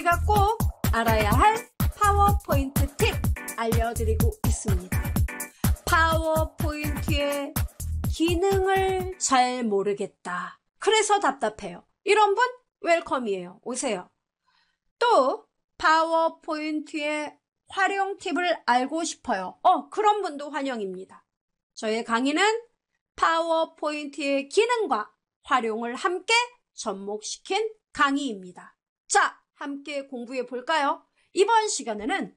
우리가 꼭 알아야 할 파워포인트 팁 알려드리고 있습니다. 파워포인트의 기능을 잘 모르겠다. 그래서 답답해요. 이런 분 웰컴이에요. 오세요. 또 파워포인트의 활용 팁을 알고 싶어요. 어, 그런 분도 환영입니다. 저의 강의는 파워포인트의 기능과 활용을 함께 접목시킨 강의입니다. 자, 함께 공부해 볼까요? 이번 시간에는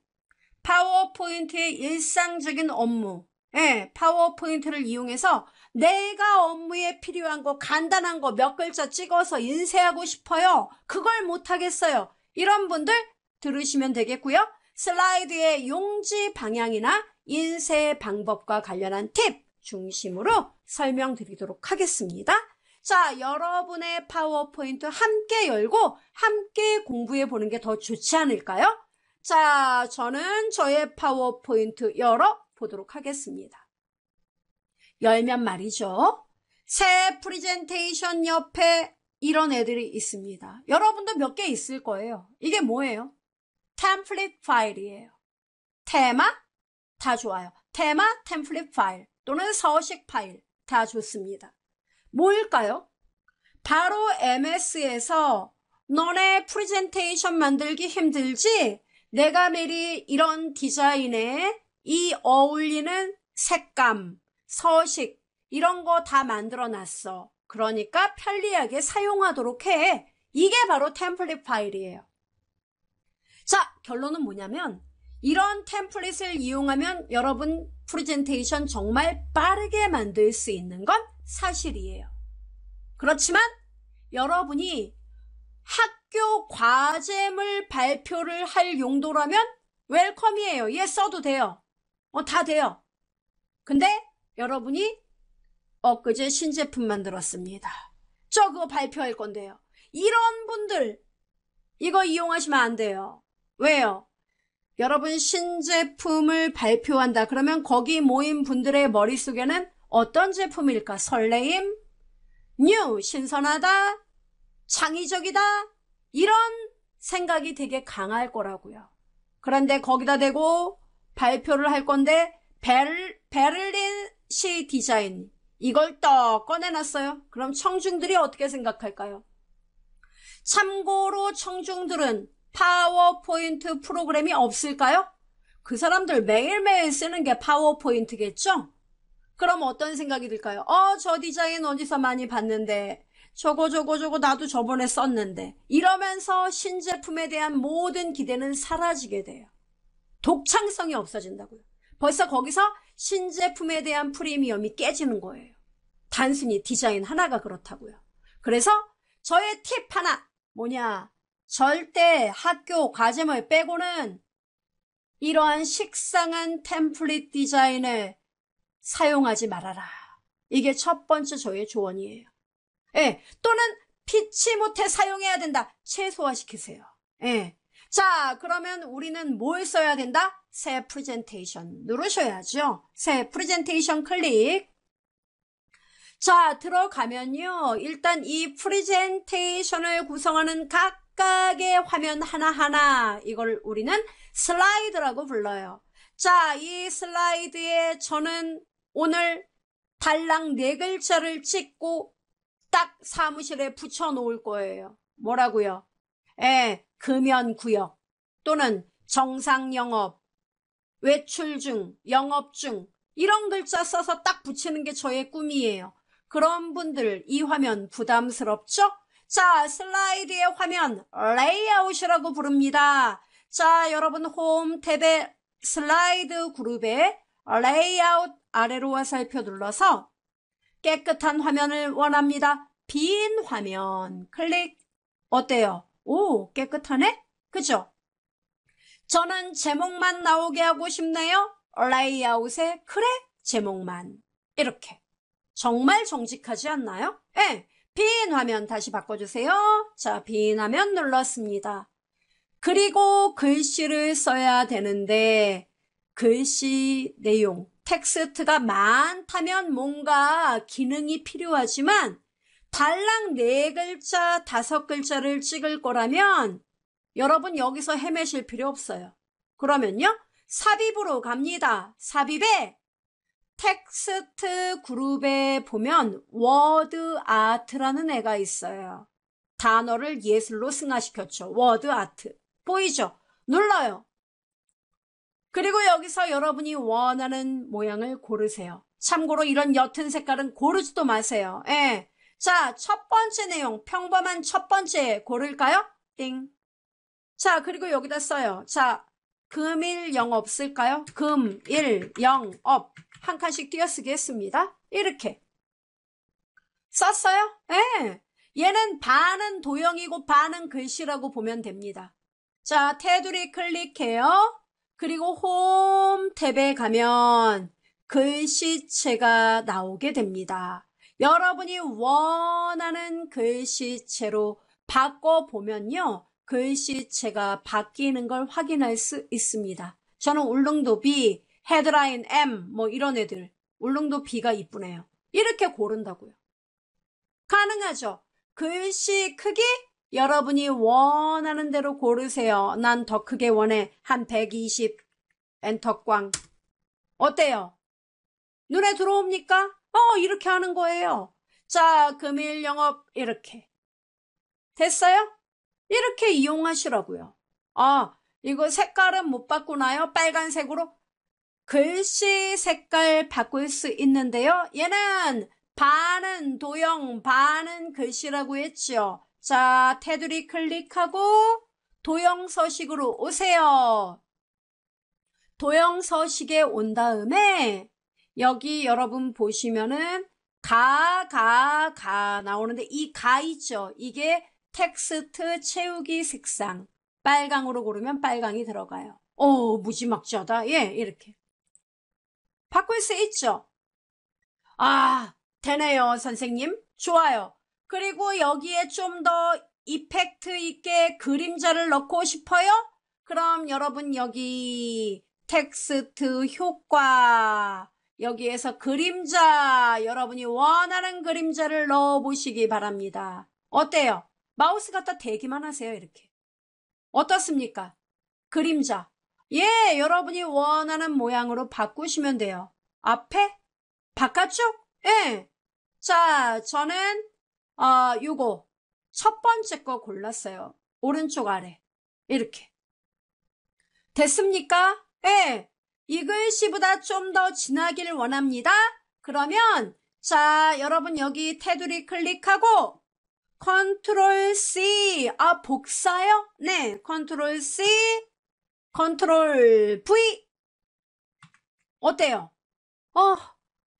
파워포인트의 일상적인 업무 예, 파워포인트를 이용해서 내가 업무에 필요한 거 간단한 거 몇 글자 찍어서 인쇄하고 싶어요. 그걸 못하겠어요. 이런 분들 들으시면 되겠고요. 슬라이드의 용지 방향이나 인쇄 방법과 관련한 팁 중심으로 설명드리도록 하겠습니다. 자, 여러분의 파워포인트 함께 열고 함께 공부해 보는 게 더 좋지 않을까요? 자, 저는 저의 파워포인트 열어 보도록 하겠습니다. 열면 말이죠. 새 프리젠테이션 옆에 이런 애들이 있습니다. 여러분도 몇 개 있을 거예요. 이게 뭐예요? 템플릿 파일이에요. 테마 다 좋아요. 테마 템플릿 파일 또는 서식 파일 다 좋습니다. 뭘까요? 바로 MS에서 너네 프리젠테이션 만들기 힘들지? 내가 미리 이런 디자인에 이 어울리는 색감, 서식 이런 거 다 만들어 놨어. 그러니까 편리하게 사용하도록 해. 이게 바로 템플릿 파일이에요. 자, 결론은 뭐냐면 이런 템플릿을 이용하면 여러분 프리젠테이션 정말 빠르게 만들 수 있는 건 사실이에요. 그렇지만 여러분이 학교 과제물 발표를 할 용도라면 웰컴이에요. 얘 예, 써도 돼요. 어, 다 돼요. 근데 여러분이 엊그제 신제품 만들었습니다. 저 그거 발표할 건데요. 이런 분들 이거 이용하시면 안 돼요. 왜요? 여러분 신제품을 발표한다. 그러면 거기 모인 분들의 머릿속에는 어떤 제품일까? 설레임? 뉴, 신선하다? 창의적이다? 이런 생각이 되게 강할 거라고요. 그런데 거기다 대고 발표를 할 건데 베를, 베를린시 디자인 이걸 떡 꺼내놨어요. 그럼 청중들이 어떻게 생각할까요? 참고로 청중들은 파워포인트 프로그램이 없을까요? 그 사람들 매일매일 쓰는 게 파워포인트겠죠? 그럼 어떤 생각이 들까요? 어, 저 디자인 어디서 많이 봤는데, 저거 저거 저거 나도 저번에 썼는데, 이러면서 신제품에 대한 모든 기대는 사라지게 돼요. 독창성이 없어진다고요. 벌써 거기서 신제품에 대한 프리미엄이 깨지는 거예요. 단순히 디자인 하나가 그렇다고요. 그래서 저의 팁 하나, 뭐냐, 절대 학교 과제물 빼고는 이러한 식상한 템플릿 디자인을 사용하지 말아라. 이게 첫 번째 저의 조언이에요. 예, 또는 피치 못해 사용해야 된다. 최소화시키세요. 예. 자, 그러면 우리는 뭘 써야 된다? 새 프레젠테이션 누르셔야죠. 새 프레젠테이션 클릭. 자, 들어가면요. 일단 이 프레젠테이션을 구성하는 각각의 화면 하나하나 이걸 우리는 슬라이드라고 불러요. 자, 이 슬라이드에 저는 오늘 달랑 네 글자를 찍고 딱 사무실에 붙여놓을 거예요. 뭐라고요? 에, 예, 금연구역 또는 정상영업, 외출 중, 영업 중 이런 글자 써서 딱 붙이는 게 저의 꿈이에요. 그런 분들 이 화면 부담스럽죠? 자, 슬라이드의 화면 레이아웃이라고 부릅니다. 자, 여러분 홈 탭에 슬라이드 그룹에 레이아웃 아래로 화살표 눌러서 깨끗한 화면을 원합니다. 빈 화면 클릭. 어때요? 오 깨끗하네? 그죠? 저는 제목만 나오게 하고 싶네요. 라이아웃에 그래 제목만 이렇게 정말 정직하지 않나요? 예, 빈 화면 다시 바꿔주세요. 자, 빈 화면 눌렀습니다. 그리고 글씨를 써야 되는데 글씨 내용 텍스트가 많다면 뭔가 기능이 필요하지만 달랑 네 글자, 다섯 글자를 찍을 거라면 여러분 여기서 헤매실 필요 없어요. 그러면요. 삽입으로 갑니다. 삽입에 텍스트 그룹에 보면 워드 아트라는 애가 있어요. 단어를 예술로 승화시켰죠. 워드 아트. 보이죠? 눌러요. 그리고 여기서 여러분이 원하는 모양을 고르세요. 참고로 이런 옅은 색깔은 고르지도 마세요. 예. 자, 첫 번째 내용, 평범한 첫 번째 고를까요? 띵. 자, 그리고 여기다 써요. 자, 금일 영업 쓸까요? 금, 일, 영업. 한 칸씩 띄어쓰기 했습니다. 이렇게. 썼어요? 예. 얘는 반은 도형이고 반은 글씨라고 보면 됩니다. 자, 테두리 클릭해요. 그리고 홈 탭에 가면 글씨체가 나오게 됩니다. 여러분이 원하는 글씨체로 바꿔보면요. 글씨체가 바뀌는 걸 확인할 수 있습니다. 저는 울릉도 B, 헤드라인 M 뭐 이런 애들 울릉도 B가 이쁘네요. 이렇게 고른다고요. 가능하죠. 글씨 크기 여러분이 원하는 대로 고르세요. 난 더 크게 원해. 한 120 엔터꽝. 어때요? 눈에 들어옵니까? 어, 이렇게 하는 거예요. 자, 금일 영업 이렇게. 됐어요? 이렇게 이용하시라고요. 아, 이거 색깔은 못 바꾸나요? 빨간색으로? 글씨 색깔 바꿀 수 있는데요. 얘는 반은 도형, 반은 글씨라고 했지요. 자, 테두리 클릭하고 도형 서식으로 오세요. 도형 서식에 온 다음에 여기 여러분 보시면은 가, 가, 가 나오는데 이 가 있죠? 이게 텍스트 채우기 색상. 빨강으로 고르면 빨강이 들어가요. 오, 무지막지하다. 예, 이렇게. 바꿀 수 있죠? 아, 되네요, 선생님. 좋아요. 그리고 여기에 좀 더 이펙트 있게 그림자를 넣고 싶어요? 그럼 여러분 여기 텍스트 효과 여기에서 그림자 여러분이 원하는 그림자를 넣어 보시기 바랍니다. 어때요? 마우스 갖다 대기만 하세요 이렇게. 어떻습니까? 그림자. 예, 여러분이 원하는 모양으로 바꾸시면 돼요. 앞에? 바깥쪽? 예. 자, 저는 아, 요거 첫 번째 거 골랐어요. 오른쪽 아래 이렇게 됐습니까? 예. 네. 이 글씨보다 좀 더 진하길 원합니다. 그러면 자 여러분 여기 테두리 클릭하고 컨트롤 C 아 복사요? 네 컨트롤 C 컨트롤 V 어때요? 어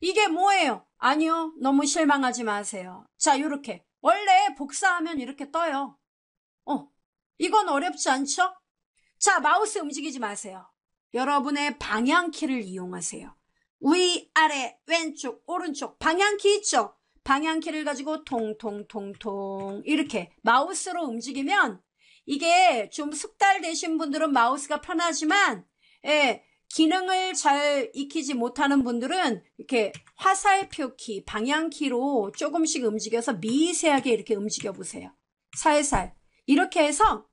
이게 뭐예요? 아니요 너무 실망하지 마세요. 자, 요렇게. 원래 복사하면 이렇게 떠요. 어, 이건 어렵지 않죠? 자, 마우스 움직이지 마세요. 여러분의 방향키를 이용하세요. 위, 아래, 왼쪽, 오른쪽 방향키 있죠? 방향키를 가지고 통통통통 이렇게 마우스로 움직이면 이게 좀 숙달되신 분들은 마우스가 편하지만 예, 기능을 잘 익히지 못하는 분들은 이렇게 화살표키, 방향키로 조금씩 움직여서 미세하게 이렇게 움직여 보세요. 살살. 이렇게 해서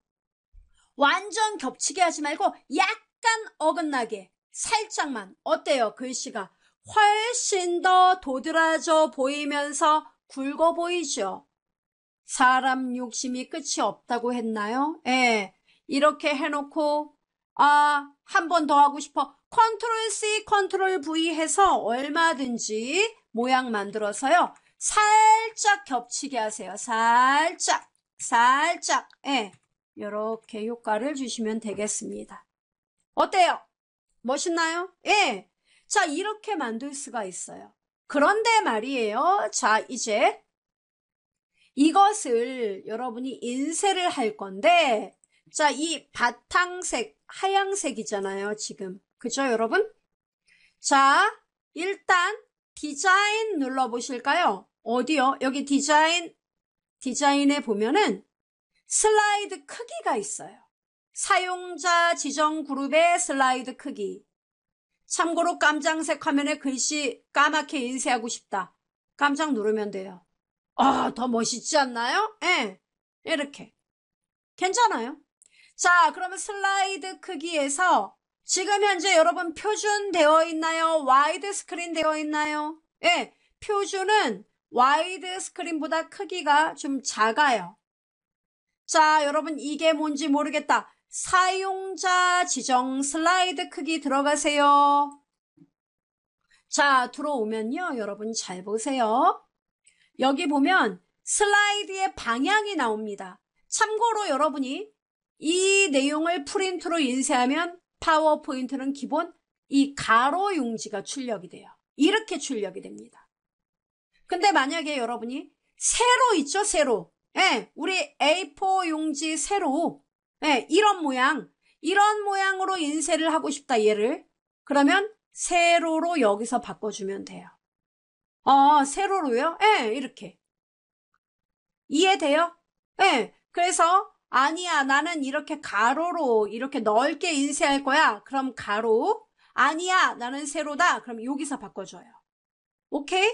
완전 겹치게 하지 말고 약간 어긋나게 살짝만 어때요 글씨가 훨씬 더 도드라져 보이면서 굵어 보이죠 사람 욕심이 끝이 없다고 했나요? 예 이렇게 해놓고 아, 한 번 더 하고 싶어. 컨트롤 C, 컨트롤 V 해서 얼마든지 모양 만들어서요. 살짝 겹치게 하세요. 살짝, 살짝, 예. 이렇게 효과를 주시면 되겠습니다. 어때요? 멋있나요? 예. 자, 이렇게 만들 수가 있어요. 그런데 말이에요. 자, 이제 이것을 여러분이 인쇄를 할 건데 자, 이 바탕색, 하양색이잖아요, 지금. 그죠, 여러분? 자, 일단 디자인 눌러보실까요? 어디요? 여기 디자인, 디자인에 보면은 슬라이드 크기가 있어요. 사용자 지정 그룹의 슬라이드 크기. 참고로 깜장색 화면에 글씨 까맣게 인쇄하고 싶다. 깜짝 누르면 돼요. 아, 더 멋있지 않나요? 예. 이렇게. 괜찮아요. 자, 그러면 슬라이드 크기에서 지금 현재 여러분 표준 되어 있나요? 와이드 스크린 되어 있나요? 예, 표준은 와이드 스크린보다 크기가 좀 작아요. 자, 여러분 이게 뭔지 모르겠다. 사용자 지정 슬라이드 크기 들어가세요. 자, 들어오면요. 여러분 잘 보세요. 여기 보면 슬라이드의 방향이 나옵니다. 참고로 여러분이 이 내용을 프린트로 인쇄하면 파워포인트는 기본 이 가로 용지가 출력이 돼요. 이렇게 출력이 됩니다. 근데 만약에 여러분이 세로 있죠? 세로. 예, 우리 A4 용지 세로. 예, 이런 모양. 이런 모양으로 인쇄를 하고 싶다, 얘를. 그러면 세로로 여기서 바꿔주면 돼요. 어, 세로로요? 예, 이렇게. 이해돼요? 예, 그래서 아니야, 나는 이렇게 가로로 이렇게 넓게 인쇄할 거야. 그럼 가로. 아니야, 나는 세로다. 그럼 여기서 바꿔줘요. 오케이?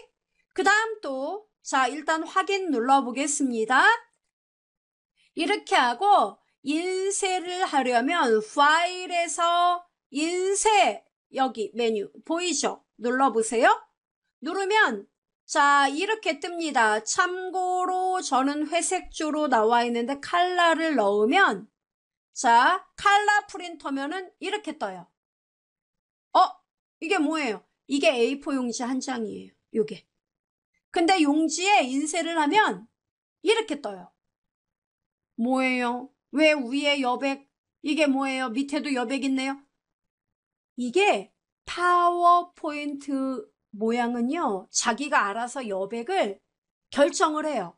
그 다음 또, 자, 일단 확인 눌러보겠습니다. 이렇게 하고, 인쇄를 하려면 파일에서 인쇄, 여기 메뉴 보이죠? 눌러보세요. 누르면 자 이렇게 뜹니다. 참고로 저는 회색조로 나와 있는데 칼라를 넣으면 자 칼라 프린터면은 이렇게 떠요. 어 이게 뭐예요? 이게 A4 용지 한 장이에요. 요게. 근데 용지에 인쇄를 하면 이렇게 떠요. 뭐예요? 왜 위에 여백? 이게 뭐예요? 밑에도 여백 있네요. 이게 파워포인트 모양은요 자기가 알아서 여백을 결정을 해요.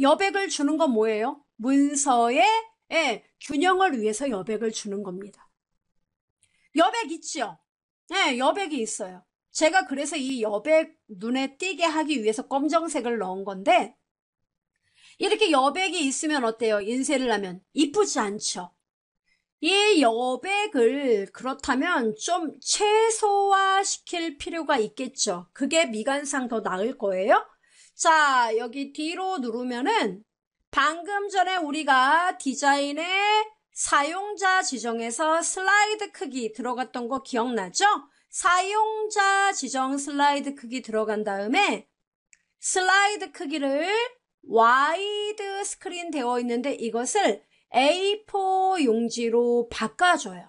여백을 주는 건 뭐예요? 문서의 예, 균형을 위해서 여백을 주는 겁니다. 여백 있죠? 예, 여백이 있어요. 제가 그래서 이 여백 눈에 띄게 하기 위해서 검정색을 넣은 건데 이렇게 여백이 있으면 어때요? 인쇄를 하면 이쁘지 않죠? 이 여백을 그렇다면 좀 최소화시킬 필요가 있겠죠. 그게 미관상 더 나을 거예요. 자, 여기 뒤로 누르면은 방금 전에 우리가 디자인의 사용자 지정에서 슬라이드 크기 들어갔던 거 기억나죠? 사용자 지정 슬라이드 크기 들어간 다음에 슬라이드 크기를 와이드 스크린 되어 있는데 이것을 A4 용지로 바꿔줘요.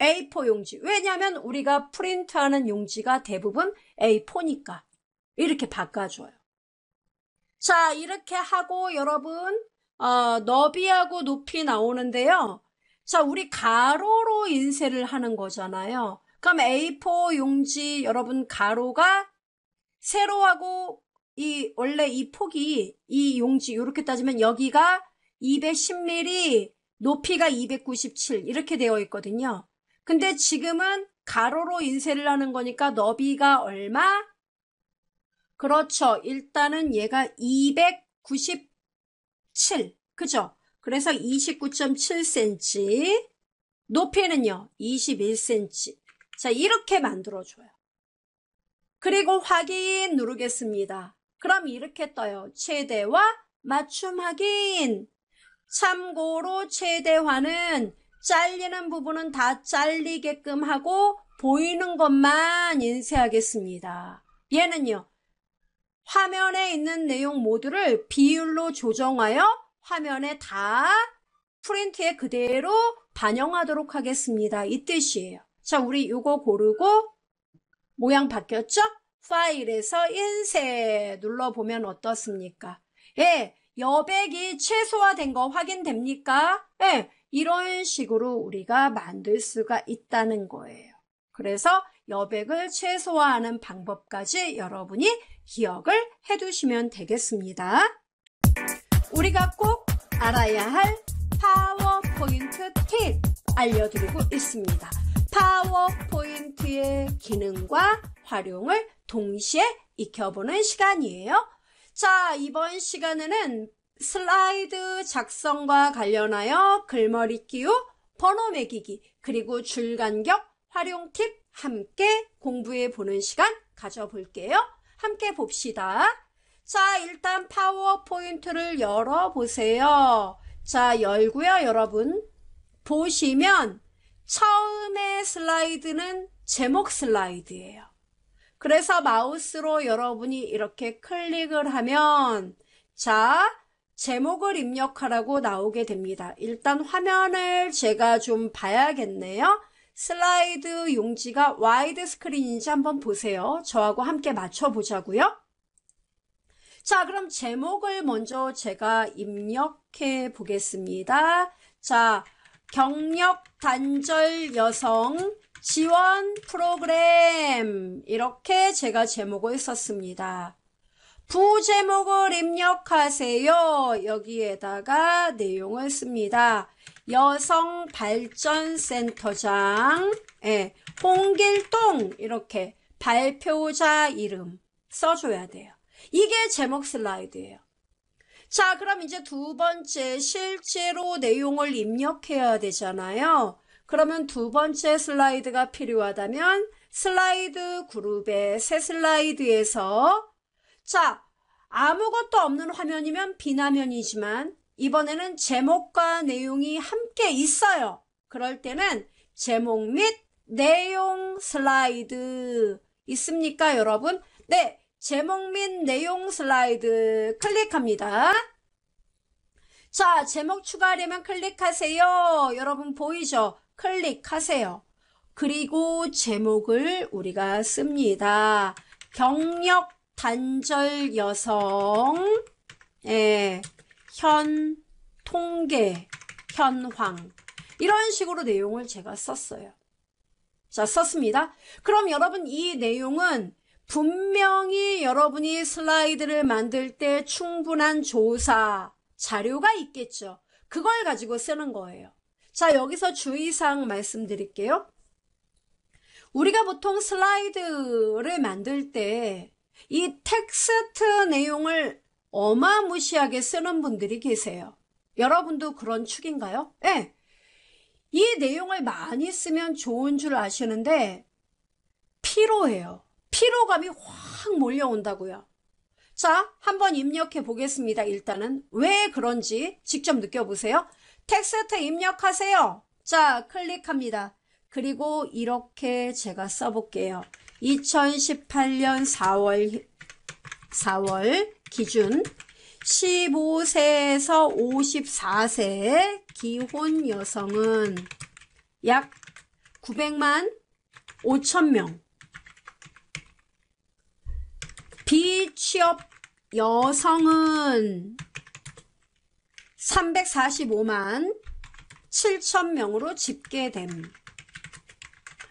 A4 용지. 왜냐하면 우리가 프린트하는 용지가 대부분 A4니까 이렇게 바꿔줘요. 자 이렇게 하고 여러분 어, 너비하고 높이 나오는데요. 자 우리 가로로 인쇄를 하는 거잖아요. 그럼 A4 용지 여러분 가로가 세로하고 이 원래 이 폭이 이 용지 이렇게 따지면 여기가 210mm, 높이가 297 이렇게 되어 있거든요. 근데 지금은 가로로 인쇄를 하는 거니까 너비가 얼마? 그렇죠. 일단은 얘가 297. 그죠? 그래서 29.7cm. 높이는요. 21cm. 자, 이렇게 만들어줘요. 그리고 확인 누르겠습니다. 그럼 이렇게 떠요. 최대와 맞춤 확인. 참고로 최대화는 잘리는 부분은 다 잘리게끔 하고 보이는 것만 인쇄하겠습니다. 얘는요. 화면에 있는 내용 모두를 비율로 조정하여 화면에 다 프린트에 그대로 반영하도록 하겠습니다. 이 뜻이에요. 자, 우리 이거 고르고 모양 바뀌었죠? 파일에서 인쇄 눌러보면 어떻습니까? 예, 여백이 최소화된 거 확인됩니까? 네, 이런 식으로 우리가 만들 수가 있다는 거예요. 그래서 여백을 최소화하는 방법까지 여러분이 기억을 해두시면 되겠습니다. 우리가 꼭 알아야 할 파워포인트 팁 알려드리고 있습니다. 파워포인트의 기능과 활용을 동시에 익혀보는 시간이에요. 자, 이번 시간에는 슬라이드 작성과 관련하여 글머리 끼우, 번호 매기기, 그리고 줄간격 활용 팁 함께 공부해 보는 시간 가져볼게요. 함께 봅시다. 자, 일단 파워포인트를 열어보세요. 자, 열고요, 여러분. 보시면 처음에 슬라이드는 제목 슬라이드예요. 그래서 마우스로 여러분이 이렇게 클릭을 하면 자 제목을 입력하라고 나오게 됩니다. 일단 화면을 제가 좀 봐야겠네요. 슬라이드 용지가 와이드 스크린인지 한번 보세요. 저하고 함께 맞춰보자고요. 자 그럼 제목을 먼저 제가 입력해 보겠습니다. 자 경력 단절 여성 지원 프로그램 이렇게 제가 제목을 썼습니다. 부제목을 입력하세요. 여기에다가 내용을 씁니다. 여성발전센터장 예, 홍길동 이렇게 발표자 이름 써줘야 돼요. 이게 제목 슬라이드예요. 자 그럼 이제 두 번째 실제로 내용을 입력해야 되잖아요. 그러면 두 번째 슬라이드가 필요하다면 슬라이드 그룹의 새 슬라이드에서 자 아무것도 없는 화면이면 비나면이지만 이번에는 제목과 내용이 함께 있어요. 그럴 때는 제목 및 내용 슬라이드 있습니까 여러분? 네, 제목 및 내용 슬라이드 클릭합니다. 자, 제목 추가하려면 클릭하세요. 여러분 보이죠? 클릭하세요. 그리고 제목을 우리가 씁니다. 경력 단절 여성의 예, 현 통계 현황 이런 식으로 내용을 제가 썼어요. 자 썼습니다. 그럼 여러분 이 내용은 분명히 여러분이 슬라이드를 만들 때 충분한 조사 자료가 있겠죠. 그걸 가지고 쓰는 거예요. 자 여기서 주의사항 말씀드릴게요. 우리가 보통 슬라이드를 만들 때 이 텍스트 내용을 어마무시하게 쓰는 분들이 계세요. 여러분도 그런 축인가요? 예. 네. 이 내용을 많이 쓰면 좋은 줄 아시는데 피로해요. 피로감이 확 몰려온다고요. 자, 한번 입력해 보겠습니다. 일단은 왜 그런지 직접 느껴보세요. 텍스트 입력하세요. 자, 클릭합니다. 그리고 이렇게 제가 써볼게요. 2018년 4월, 4월 기준 15세에서 54세 의 기혼 여성은 약 900만 5천 명 비취업 여성은 345만 7천명으로 집계됨.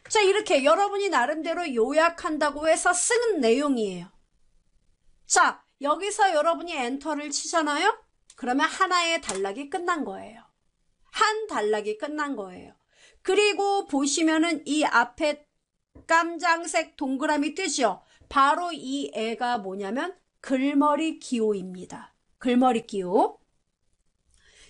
자 이렇게 여러분이 나름대로 요약한다고 해서 쓰는 내용이에요. 자 여기서 여러분이 엔터를 치잖아요. 그러면 하나의 단락이 끝난 거예요. 한 단락이 끝난 거예요. 그리고 보시면은 이 앞에 깜장색 동그라미 뜨죠. 바로 이 애가 뭐냐면 글머리 기호입니다. 글머리 기호.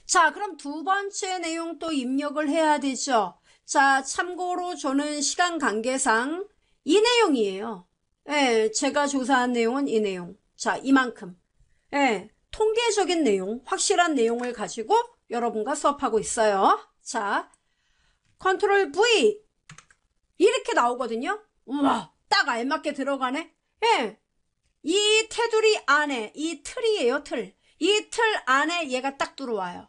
자, 그럼 두 번째 내용 또 입력을 해야 되죠. 자, 참고로 저는 시간 관계상 이 내용이에요. 예, 제가 조사한 내용은 이 내용. 자, 이만큼. 예, 통계적인 내용, 확실한 내용을 가지고 여러분과 수업하고 있어요. 자, 컨트롤 V 이렇게 나오거든요. 우와, 딱 알맞게 들어가네. 예, 이 테두리 안에, 이 틀이에요, 틀. 이 틀 안에 얘가 딱 들어와요.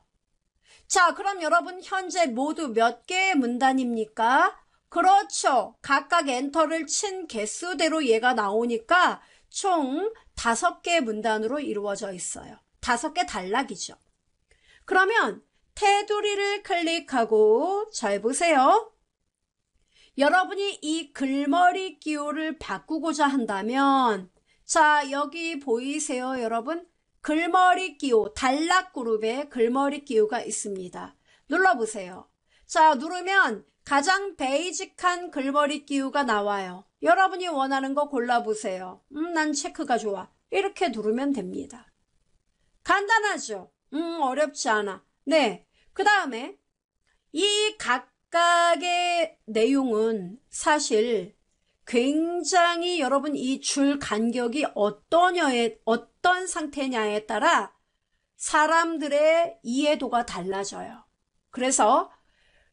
자, 그럼 여러분 현재 모두 몇 개의 문단입니까? 그렇죠. 각각 엔터를 친 개수대로 얘가 나오니까 총 다섯 개의 문단으로 이루어져 있어요. 다섯 개 단락이죠. 그러면 테두리를 클릭하고 잘 보세요. 여러분이 이 글머리 기호를 바꾸고자 한다면 자 여기 보이세요 여러분? 글머리 끼우, 단락그룹의 글머리 끼우가 있습니다. 눌러보세요. 자, 누르면 가장 베이직한 글머리 끼우가 나와요. 여러분이 원하는 거 골라보세요. 음, 난 체크가 좋아. 이렇게 누르면 됩니다. 간단하죠? 음, 어렵지 않아. 네. 그 다음에 이 각각의 내용은 사실 굉장히 여러분 이 줄 간격이 어떠냐에, 어, 떠 어떤 상태냐에 따라 사람들의 이해도가 달라져요. 그래서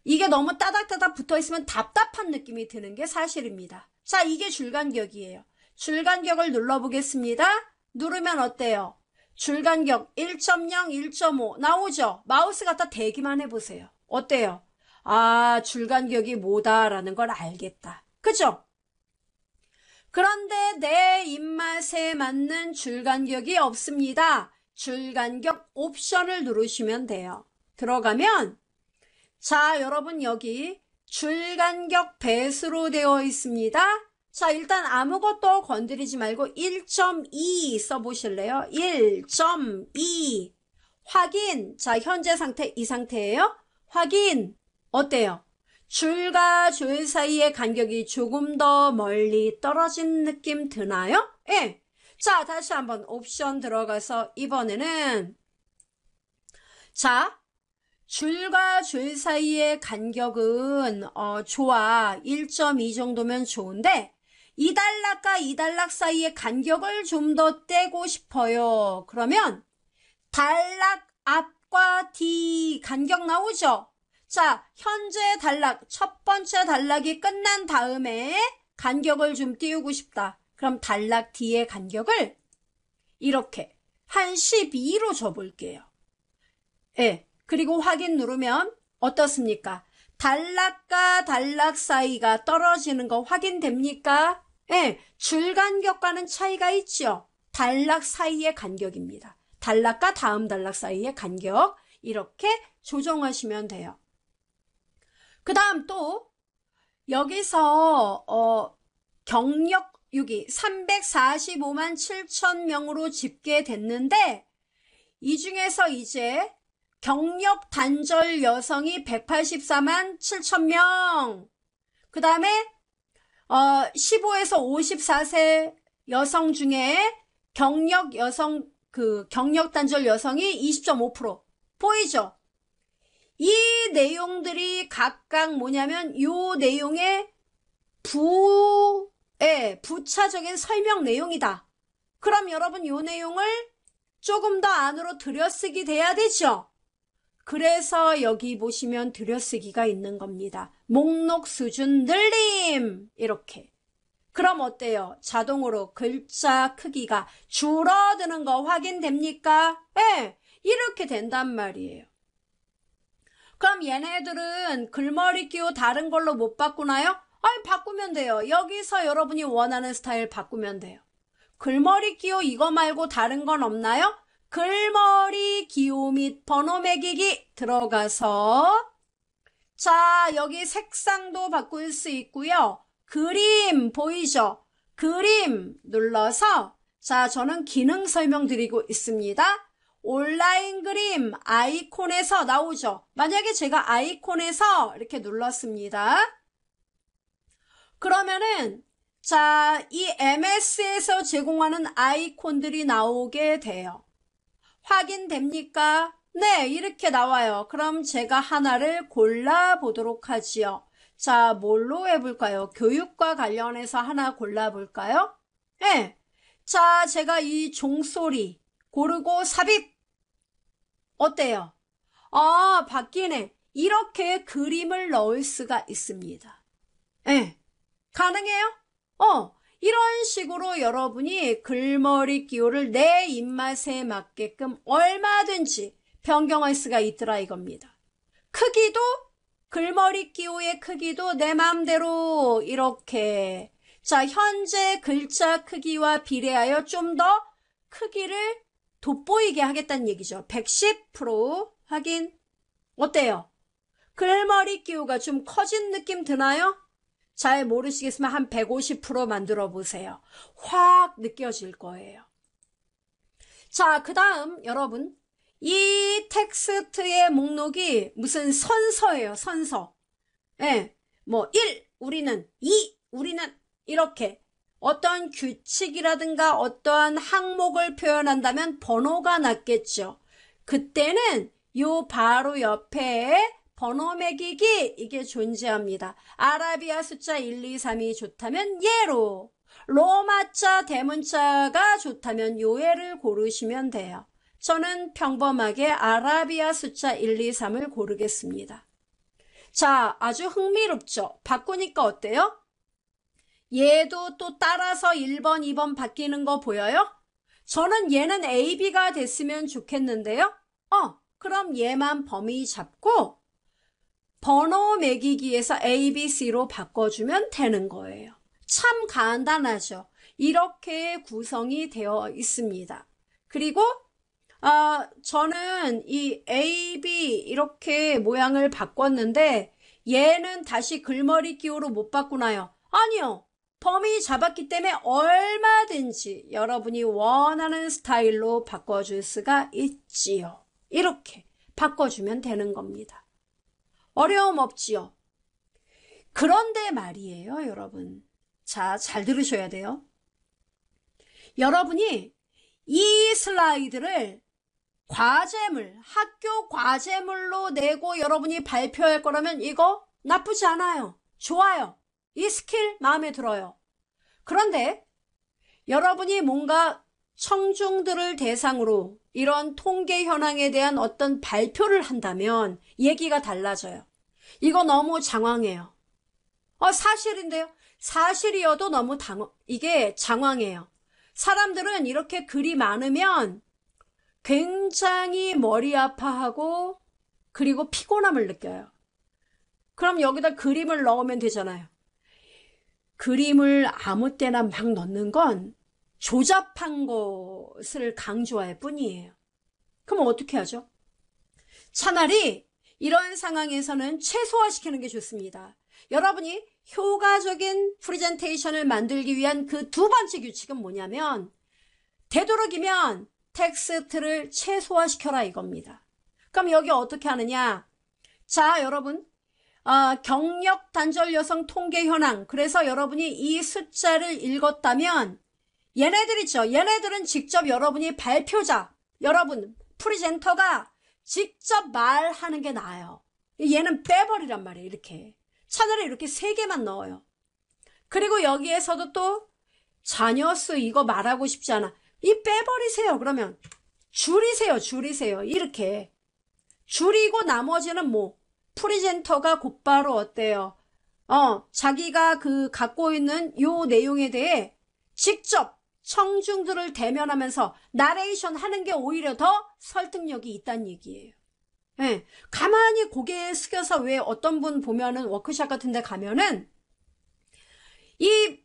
이게 너무 따닥따닥 붙어 있으면 답답한 느낌이 드는 게 사실입니다. 자, 이게 줄간격이에요. 줄간격을 눌러보겠습니다. 누르면 어때요? 줄간격 1.0, 1.5 나오죠? 마우스 갖다 대기만 해보세요. 어때요? 아, 줄간격이 뭐다라는 걸 알겠다. 그죠? 그런데 내 입맛에 맞는 줄간격이 없습니다. 줄간격 옵션을 누르시면 돼요. 들어가면 자 여러분 여기 줄간격 배수로 되어 있습니다. 자 일단 아무것도 건드리지 말고 1.2 써보실래요? 1.2 확인 자 현재 상태 이 상태예요. 확인 어때요? 줄과 줄 사이의 간격이 조금 더 멀리 떨어진 느낌 드나요? 예. 자, 다시 한번 옵션 들어가서 이번에는 자, 줄과 줄 사이의 간격은 어, 좋아. 1.2 정도면 좋은데 이달락과 이달락 사이의 간격을 좀 더 떼고 싶어요. 그러면 달락 앞과 뒤 간격 나오죠? 자, 현재 의 단락, 첫 번째 단락이 끝난 다음에 간격을 좀 띄우고 싶다. 그럼 단락 뒤에 간격을 이렇게 한 12로 줘볼게요. 예, 그리고 확인 누르면 어떻습니까? 단락과 단락 사이가 떨어지는 거 확인됩니까? 예, 줄 간격과는 차이가 있죠 단락 사이의 간격입니다. 단락과 다음 단락 사이의 간격 이렇게 조정하시면 돼요. 그 다음 또 여기서 어, 경력 6위 345만 7천 명으로 집계됐는데 이 중에서 이제 경력 단절 여성이 184만 7천 명. 그 다음에 어, 15에서 54세 여성 중에 경력 여성 그 경력 단절 여성이 20.5% 보이죠? 이 내용들이 각각 뭐냐면 이 내용의 부의 예, 부차적인 설명 내용이다. 그럼 여러분 이 내용을 조금 더 안으로 들여쓰기 돼야 되죠. 그래서 여기 보시면 들여쓰기가 있는 겁니다. 목록 수준 늘림 이렇게 그럼 어때요? 자동으로 글자 크기가 줄어드는 거 확인됩니까? 예, 이렇게 된단 말이에요. 그럼 얘네들은 글머리 끼고 다른 걸로 못 바꾸나요? 아니 바꾸면 돼요. 여기서 여러분이 원하는 스타일 바꾸면 돼요. 글머리 끼워 이거 말고 다른 건 없나요? 글머리 기호 및 번호 매기기 들어가서 자 여기 색상도 바꿀 수 있고요. 그림 보이죠? 그림 눌러서 자 저는 기능 설명 드리고 있습니다. 온라인 그림 아이콘에서 나오죠. 만약에 제가 아이콘에서 이렇게 눌렀습니다. 그러면은 자, 이 MS에서 제공하는 아이콘들이 나오게 돼요. 확인됩니까? 네, 이렇게 나와요. 그럼 제가 하나를 골라보도록 하지요. 자, 뭘로 해볼까요? 교육과 관련해서 하나 골라볼까요? 네. 자, 제가 이 종소리 고르고 삽입 어때요? 아, 바뀌네. 이렇게 그림을 넣을 수가 있습니다. 예. 가능해요? 어. 이런 식으로 여러분이 글머리 기호를 내 입맛에 맞게끔 얼마든지 변경할 수가 있더라 이겁니다. 크기도 글머리 기호의 크기도 내 마음대로 이렇게 자 현재 글자 크기와 비례하여 좀 더 크기를 돋보이게 하겠다는 얘기죠. 110% 확인. 어때요? 글머리 기우가좀 커진 느낌 드나요? 잘 모르시겠으면 한 150% 만들어 보세요. 확 느껴질 거예요. 자, 그 다음 여러분 이 텍스트의 목록이 무슨 선서예요, 선서. 예, 네, 뭐 1, 우리는 2, 우리는 이렇게 어떤 규칙이라든가 어떠한 항목을 표현한다면 번호가 낫겠죠. 그때는 요 바로 옆에 번호 매기기 이게 존재합니다. 아라비아 숫자 1, 2, 3이 좋다면 예로 로마자 대문자가 좋다면 요예를 고르시면 돼요. 저는 평범하게 아라비아 숫자 1, 2, 3을 고르겠습니다. 자, 아주 흥미롭죠? 바꾸니까 어때요? 얘도 또 따라서 1번, 2번 바뀌는 거 보여요? 저는 얘는 A, B가 됐으면 좋겠는데요. 어, 그럼 얘만 범위 잡고 번호 매기기에서 A, B, C로 바꿔주면 되는 거예요. 참 간단하죠. 이렇게 구성이 되어 있습니다. 그리고 아, 저는 이 A, B 이렇게 모양을 바꿨는데 얘는 다시 글머리 기호로못 바꾸나요? 아니요. 범위 잡았기 때문에 얼마든지 여러분이 원하는 스타일로 바꿔줄 수가 있지요. 이렇게 바꿔주면 되는 겁니다. 어려움 없지요. 그런데 말이에요, 여러분. 자, 잘 들으셔야 돼요. 여러분이 이 슬라이드를 과제물, 학교 과제물로 내고 여러분이 발표할 거라면 이거 나쁘지 않아요. 좋아요. 이 스킬 마음에 들어요. 그런데 여러분이 뭔가 청중들을 대상으로 이런 통계 현황에 대한 어떤 발표를 한다면 얘기가 달라져요. 이거 너무 장황해요. 어, 사실인데요. 사실이어도 너무 당, 이게 장황해요. 사람들은 이렇게 글이 많으면 굉장히 머리 아파하고 그리고 피곤함을 느껴요. 그럼 여기다 그림을 넣으면 되잖아요. 그림을 아무 때나 막 넣는 건 조잡한 것을 강조할 뿐이에요. 그럼 어떻게 하죠? 차라리 이런 상황에서는 최소화시키는 게 좋습니다. 여러분이 효과적인 프리젠테이션을 만들기 위한 그 두 번째 규칙은 뭐냐면 되도록이면 텍스트를 최소화시켜라 이겁니다. 그럼 여기 어떻게 하느냐? 자, 여러분 어, 경력 단절 여성 통계 현황. 그래서 여러분이 이 숫자를 읽었다면 얘네들 있죠. 얘네들은 직접 여러분이 발표자, 여러분 프리젠터가 직접 말하는 게 나아요. 얘는 빼버리란 말이에요. 이렇게. 차라리 이렇게 세 개만 넣어요. 그리고 여기에서도 또 자녀 수 이거 말하고 싶지 않아. 이 빼버리세요. 그러면 줄이세요. 줄이세요. 이렇게. 줄이고 나머지는 뭐 프리젠터가 곧바로 어때요? 어, 자기가 그 갖고 있는 요 내용에 대해 직접 청중들을 대면하면서 나레이션 하는 게 오히려 더 설득력이 있다는 얘기예요. 예, 가만히 고개 숙여서 왜 어떤 분 보면은 워크샵 같은 데 가면은 이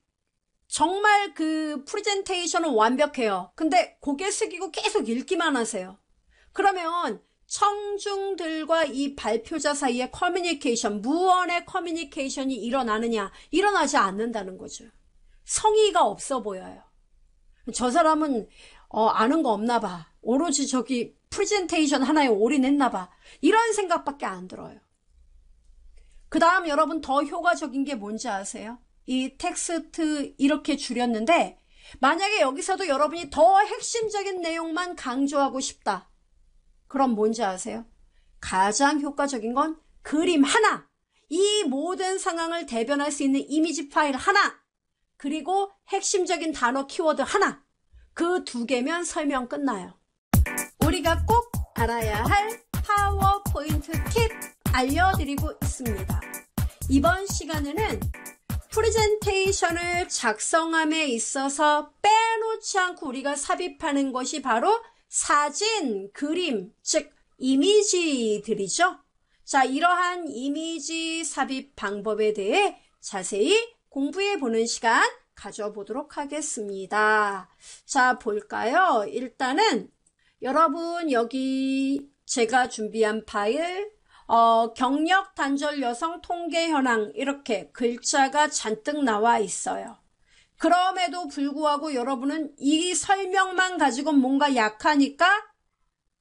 정말 그 프레젠테이션은 완벽해요. 근데 고개 숙이고 계속 읽기만 하세요. 그러면 청중들과 이 발표자 사이의 커뮤니케이션, 무언의 커뮤니케이션이 일어나느냐? 일어나지 않는다는 거죠. 성의가 없어 보여요. 저 사람은 어, 아는 거 없나 봐. 오로지 저기 프레젠테이션 하나에 올인했나 봐. 이런 생각밖에 안 들어요. 그 다음 여러분 더 효과적인 게 뭔지 아세요? 이 텍스트 이렇게 줄였는데 만약에 여기서도 여러분이 더 핵심적인 내용만 강조하고 싶다. 그럼 뭔지 아세요? 가장 효과적인 건 그림 하나! 이 모든 상황을 대변할 수 있는 이미지 파일 하나! 그리고 핵심적인 단어 키워드 하나! 그 두 개면 설명 끝나요. 우리가 꼭 알아야 할 파워포인트 팁 알려드리고 있습니다. 이번 시간에는 프레젠테이션을 작성함에 있어서 빼놓지 않고 우리가 삽입하는 것이 바로 사진, 그림, 즉 이미지들이죠. 자, 이러한 이미지 삽입 방법에 대해 자세히 공부해 보는 시간 가져보도록 하겠습니다. 자, 볼까요? 일단은 여러분 여기 제가 준비한 파일 어, 경력 단절 여성 통계 현황 이렇게 글자가 잔뜩 나와 있어요. 그럼에도 불구하고 여러분은 이 설명만 가지고 뭔가 약하니까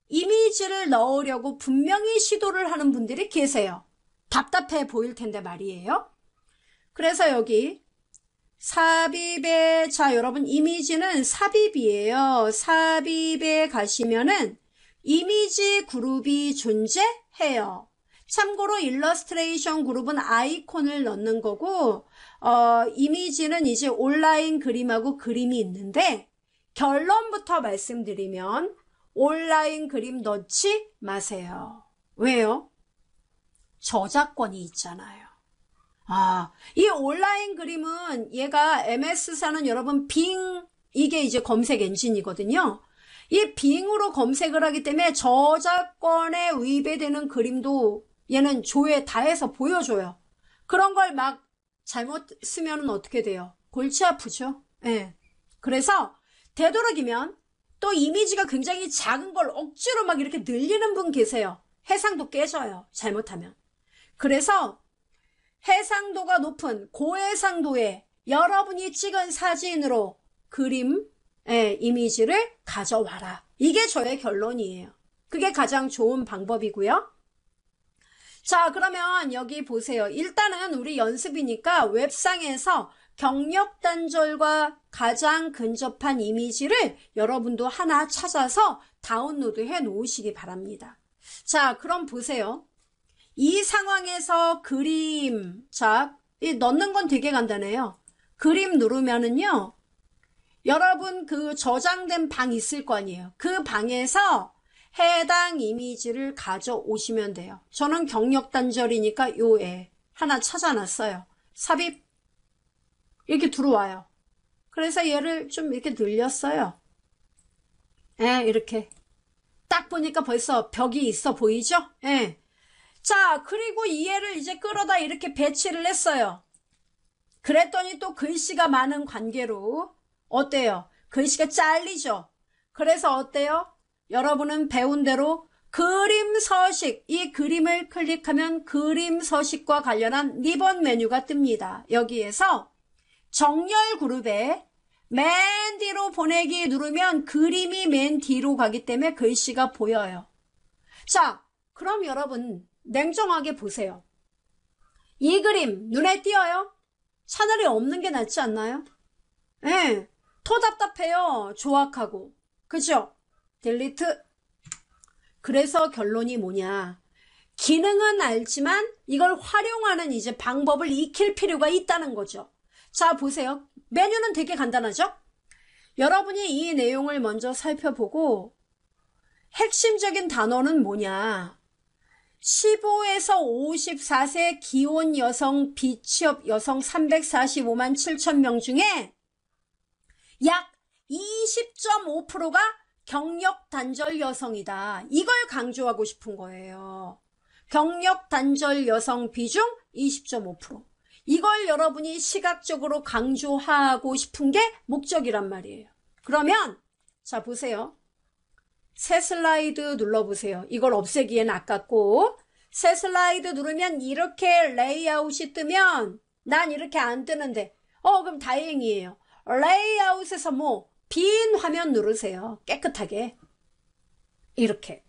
이미지를 넣으려고 분명히 시도를 하는 분들이 계세요. 답답해 보일 텐데 말이에요. 그래서 여기 삽입에 자 여러분 이미지는 삽입이에요. 삽입에 가시면은 이미지 그룹이 존재해요. 참고로 일러스트레이션 그룹은 아이콘을 넣는 거고 어, 이미지는 이제 온라인 그림하고 그림이 있는데 결론부터 말씀드리면 온라인 그림 넣지 마세요. 왜요? 저작권이 있잖아요. 아, 이 온라인 그림은 얘가 MS사는 여러분 빙 이게 이제 검색 엔진이거든요. 이 빙으로 검색을 하기 때문에 저작권에 위배되는 그림도 얘는 조회 다 해서 보여줘요. 그런 걸막 잘못 쓰면 어떻게 돼요? 골치 아프죠? 예. 네. 그래서 되도록이면 또 이미지가 굉장히 작은 걸 억지로 막 이렇게 늘리는 분 계세요. 해상도 깨져요. 잘못하면. 그래서 해상도가 높은 고해상도에 여러분이 찍은 사진으로 그림, 예, 이미지를 가져와라. 이게 저의 결론이에요. 그게 가장 좋은 방법이고요. 자 그러면 여기 보세요. 일단은 우리 연습이니까 웹상에서 경력 단절과 가장 근접한 이미지를 여러분도 하나 찾아서 다운로드 해 놓으시기 바랍니다. 자 그럼 보세요. 이 상황에서 그림 자 넣는 건 되게 간단해요. 그림 누르면은요. 여러분 그 저장된 방 있을 거 아니에요. 그 방에서 해당 이미지를 가져오시면 돼요. 저는 경력 단절이니까 요 애 하나 찾아놨어요. 삽입 이렇게 들어와요. 그래서 얘를 좀 이렇게 늘렸어요. 예, 이렇게 딱 보니까 벌써 벽이 있어 보이죠? 예. 자, 그리고 이 애를 이제 끌어다 이렇게 배치를 했어요. 그랬더니 또 글씨가 많은 관계로 어때요? 글씨가 잘리죠? 그래서 어때요? 여러분은 배운 대로 그림 서식, 이 그림을 클릭하면 그림 서식과 관련한 리본 메뉴가 뜹니다. 여기에서 정렬 그룹에 맨 뒤로 보내기 누르면 그림이 맨 뒤로 가기 때문에 글씨가 보여요. 자, 그럼 여러분 냉정하게 보세요. 이 그림 눈에 띄어요? 차늘이 없는 게 낫지 않나요? 예, 네, 토 답답해요. 조악하고. 그죠? 딜리트 그래서 결론이 뭐냐 기능은 알지만 이걸 활용하는 이제 방법을 익힐 필요가 있다는 거죠 자 보세요 메뉴는 되게 간단하죠 여러분이 이 내용을 먼저 살펴보고 핵심적인 단어는 뭐냐 15에서 54세 기혼 여성 비취업 여성 345만 7천 명 중에 약 20.5%가 경력 단절 여성이다. 이걸 강조하고 싶은 거예요. 경력 단절 여성 비중 20.5%. 이걸 여러분이 시각적으로 강조하고 싶은 게 목적이란 말이에요. 그러면 자 보세요. 새 슬라이드 눌러보세요. 이걸 없애기엔 아깝고 새 슬라이드 누르면 이렇게 레이아웃이 뜨면 난 이렇게 안 뜨는데 어 그럼 다행이에요. 레이아웃에서 뭐빈 화면 누르세요. 깨끗하게. 이렇게.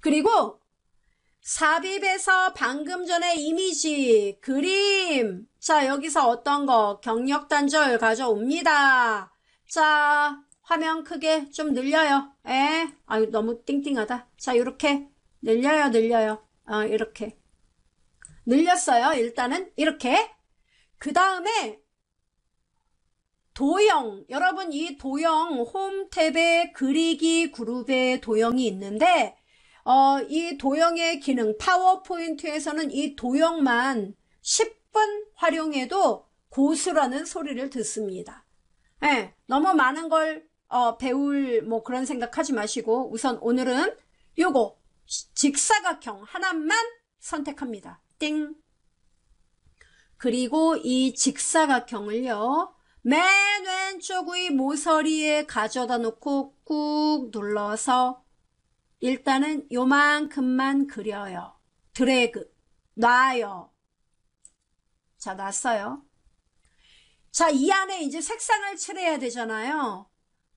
그리고 삽입에서 방금 전에 이미지, 그림. 자, 여기서 어떤 거? 경력 단절 가져옵니다. 자, 화면 크게 좀 늘려요. 에? 예? 아유, 너무 띵띵하다. 자, 이렇게 늘려요, 늘려요. 어, 이렇게. 늘렸어요. 일단은 이렇게. 그 다음에 도형 여러분 이 도형 홈탭에 그리기 그룹의 도형이 있는데 어, 이 도형의 기능 파워포인트에서는 이 도형만 1 0분 활용해도 고수라는 소리를 듣습니다. 네, 너무 많은 걸 어, 배울 뭐 그런 생각하지 마시고 우선 오늘은 요거 직사각형 하나만 선택합니다. 띵. 그리고 이 직사각형을요. 맨 왼쪽 위 모서리에 가져다 놓고 꾹 눌러서 일단은 요만큼만 그려요. 드래그, 놔요. 자, 놨어요. 자, 이 안에 이제 색상을 칠해야 되잖아요.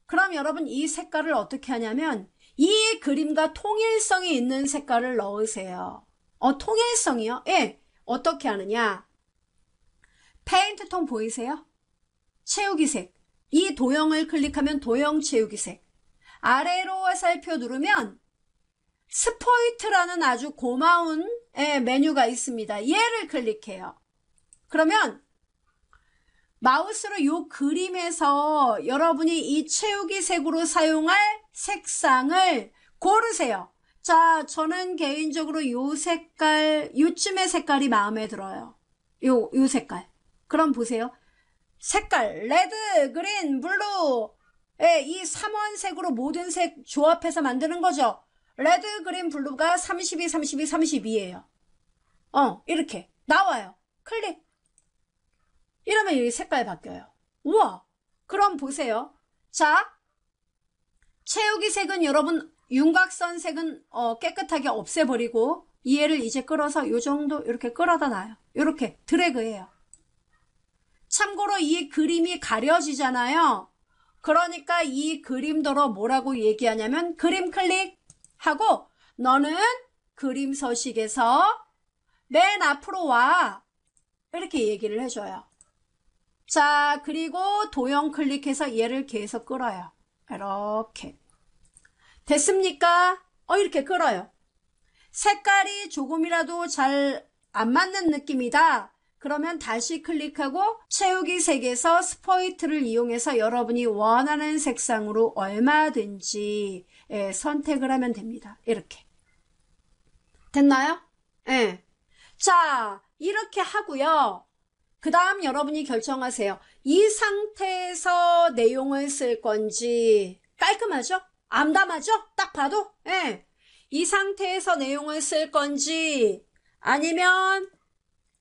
그럼 여러분 이 색깔을 어떻게 하냐면 이 그림과 통일성이 있는 색깔을 넣으세요. 어, 통일성이요? 예. 어떻게 하느냐? 페인트통 보이세요? 채우기색. 이 도형을 클릭하면 도형 채우기색. 아래로 살펴 누르면 스포이트라는 아주 고마운 예, 메뉴가 있습니다. 얘를 클릭해요. 그러면 마우스로 이 그림에서 여러분이 이 채우기 색으로 사용할 색상을 고르세요. 자, 저는 개인적으로 이 색깔, 요쯤의 색깔이 마음에 들어요. 요, 요 색깔. 그럼 보세요. 색깔 레드, 그린, 블루 예, 이삼원색으로 모든 색 조합해서 만드는 거죠. 레드, 그린, 블루가 32, 32, 32예요. 어 이렇게 나와요. 클릭 이러면 여기 색깔 바뀌어요. 우와 그럼 보세요. 자 채우기 색은 여러분 윤곽선 색은 어, 깨끗하게 없애버리고 이해를 이제 끌어서 이 정도 이렇게 끌어다 놔요. 이렇게 드래그해요. 참고로 이 그림이 가려지잖아요. 그러니까 이 그림도로 뭐라고 얘기하냐면 그림 클릭하고 너는 그림 서식에서 맨 앞으로 와 이렇게 얘기를 해줘요. 자 그리고 도형 클릭해서 얘를 계속 끌어요. 이렇게 됐습니까? 어 이렇게 끌어요. 색깔이 조금이라도 잘 안 맞는 느낌이다. 그러면 다시 클릭하고 채우기 색에서 스포이트를 이용해서 여러분이 원하는 색상으로 얼마든지 예, 선택을 하면 됩니다. 이렇게. 됐나요? 예. 자, 이렇게 하고요. 그 다음 여러분이 결정하세요. 이 상태에서 내용을 쓸 건지 깔끔하죠? 암담하죠? 딱 봐도? 예. 이 상태에서 내용을 쓸 건지 아니면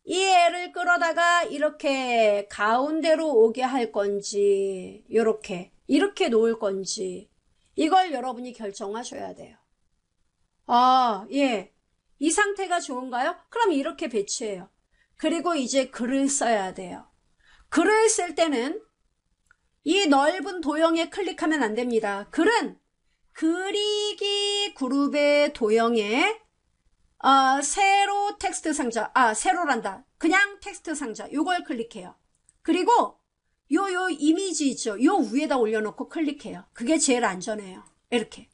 이 애를 끌어다가 이렇게 가운데로 오게 할 건지 이렇게 이렇게 놓을 건지 이걸 여러분이 결정하셔야 돼요. 아, 예. 이 상태가 좋은가요? 그럼 이렇게 배치해요. 그리고 이제 글을 써야 돼요. 글을 쓸 때는 이 넓은 도형에 클릭하면 안 됩니다. 글은 그리기 그룹의 도형에 어, 세로 텍스트 상자 아새로란다 그냥 텍스트 상자 요걸 클릭해요 그리고 요 요 이미지 있죠 요 위에다 올려놓고 클릭해요 그게 제일 안전해요 이렇게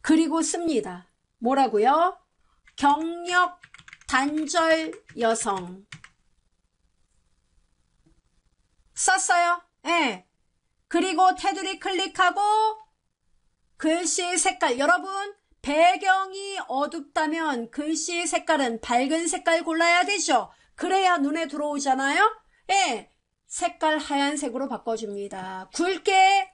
그리고 씁니다 뭐라고요 경력 단절 여성 썼어요 예 네. 그리고 테두리 클릭하고 글씨 색깔 여러분 배경이 어둡다면 글씨의 색깔은 밝은 색깔 골라야 되죠. 그래야 눈에 들어오잖아요. 예, 색깔 하얀색으로 바꿔줍니다. 굵게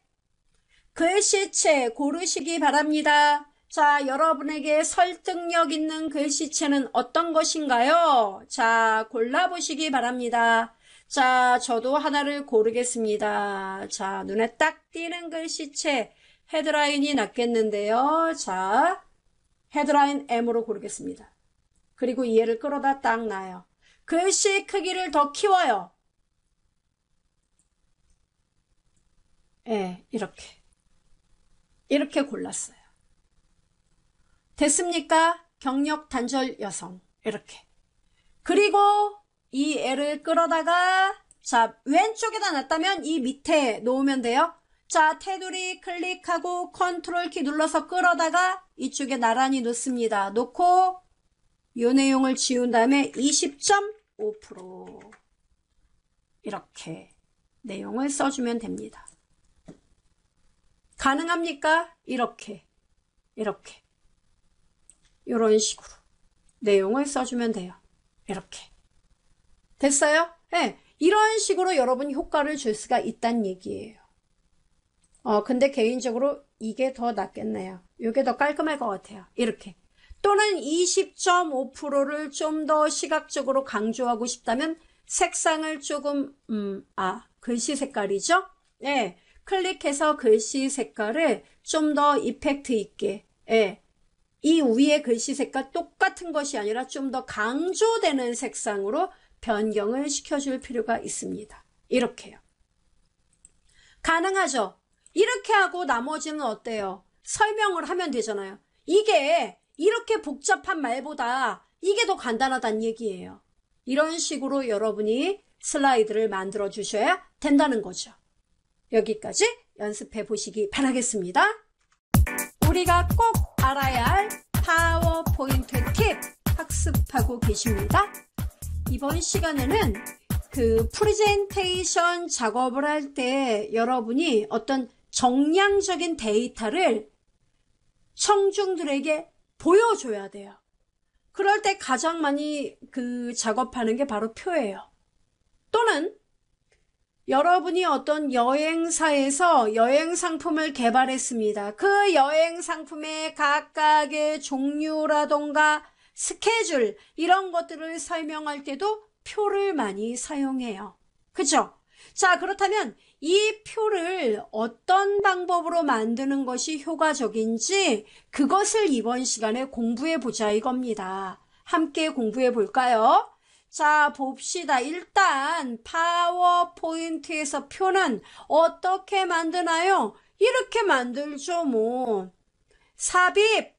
글씨체 고르시기 바랍니다. 자, 여러분에게 설득력 있는 글씨체는 어떤 것인가요? 자, 골라보시기 바랍니다. 자, 저도 하나를 고르겠습니다. 자, 눈에 딱 띄는 글씨체. 헤드라인이 낫겠는데요. 자, 헤드라인 M으로 고르겠습니다. 그리고 얘를 끌어다 딱 놔요. 글씨 크기를 더 키워요. 예, 네, 이렇게. 이렇게 골랐어요. 됐습니까? 경력 단절 여성. 이렇게. 그리고 이 애를 끌어다가 자 왼쪽에다 놨다면 이 밑에 놓으면 돼요. 자, 테두리 클릭하고 컨트롤 키 눌러서 끌어다가 이쪽에 나란히 놓습니다. 놓고 요 내용을 지운 다음에 20.5% 이렇게 내용을 써주면 됩니다. 가능합니까? 이렇게, 이렇게, 이런 식으로 내용을 써주면 돼요. 이렇게. 됐어요? 네, 이런 식으로 여러분이 효과를 줄 수가 있다는 얘기예요. 어, 근데 개인적으로 이게 더 낫겠네요. 이게 더 깔끔할 것 같아요. 이렇게. 또는 20.5%를 좀 더 시각적으로 강조하고 싶다면 색상을 조금, 음, 아, 글씨 색깔이죠? 예. 클릭해서 글씨 색깔을 좀 더 이펙트 있게, 예. 이 위에 글씨 색깔 똑같은 것이 아니라 좀 더 강조되는 색상으로 변경을 시켜줄 필요가 있습니다. 이렇게요. 가능하죠? 이렇게 하고 나머지는 어때요? 설명을 하면 되잖아요. 이게 이렇게 복잡한 말보다 이게 더 간단하다는 얘기예요. 이런 식으로 여러분이 슬라이드를 만들어 주셔야 된다는 거죠. 여기까지 연습해 보시기 바라겠습니다. 우리가 꼭 알아야 할 파워포인트 팁 학습하고 계십니다. 이번 시간에는 그 프레젠테이션 작업을 할 때 여러분이 어떤 정량적인 데이터를 청중들에게 보여줘야 돼요. 그럴 때 가장 많이 그 작업하는 게 바로 표예요. 또는 여러분이 어떤 여행사에서 여행 상품을 개발했습니다. 그 여행 상품의 각각의 종류라던가 스케줄 이런 것들을 설명할 때도 표를 많이 사용해요. 그죠? 자 그렇다면 이 표를 어떤 방법으로 만드는 것이 효과적인지 그것을 이번 시간에 공부해 보자 이겁니다. 함께 공부해 볼까요? 자, 봅시다. 일단 파워포인트에서 표는 어떻게 만드나요? 이렇게 만들죠, 뭐. 삽입,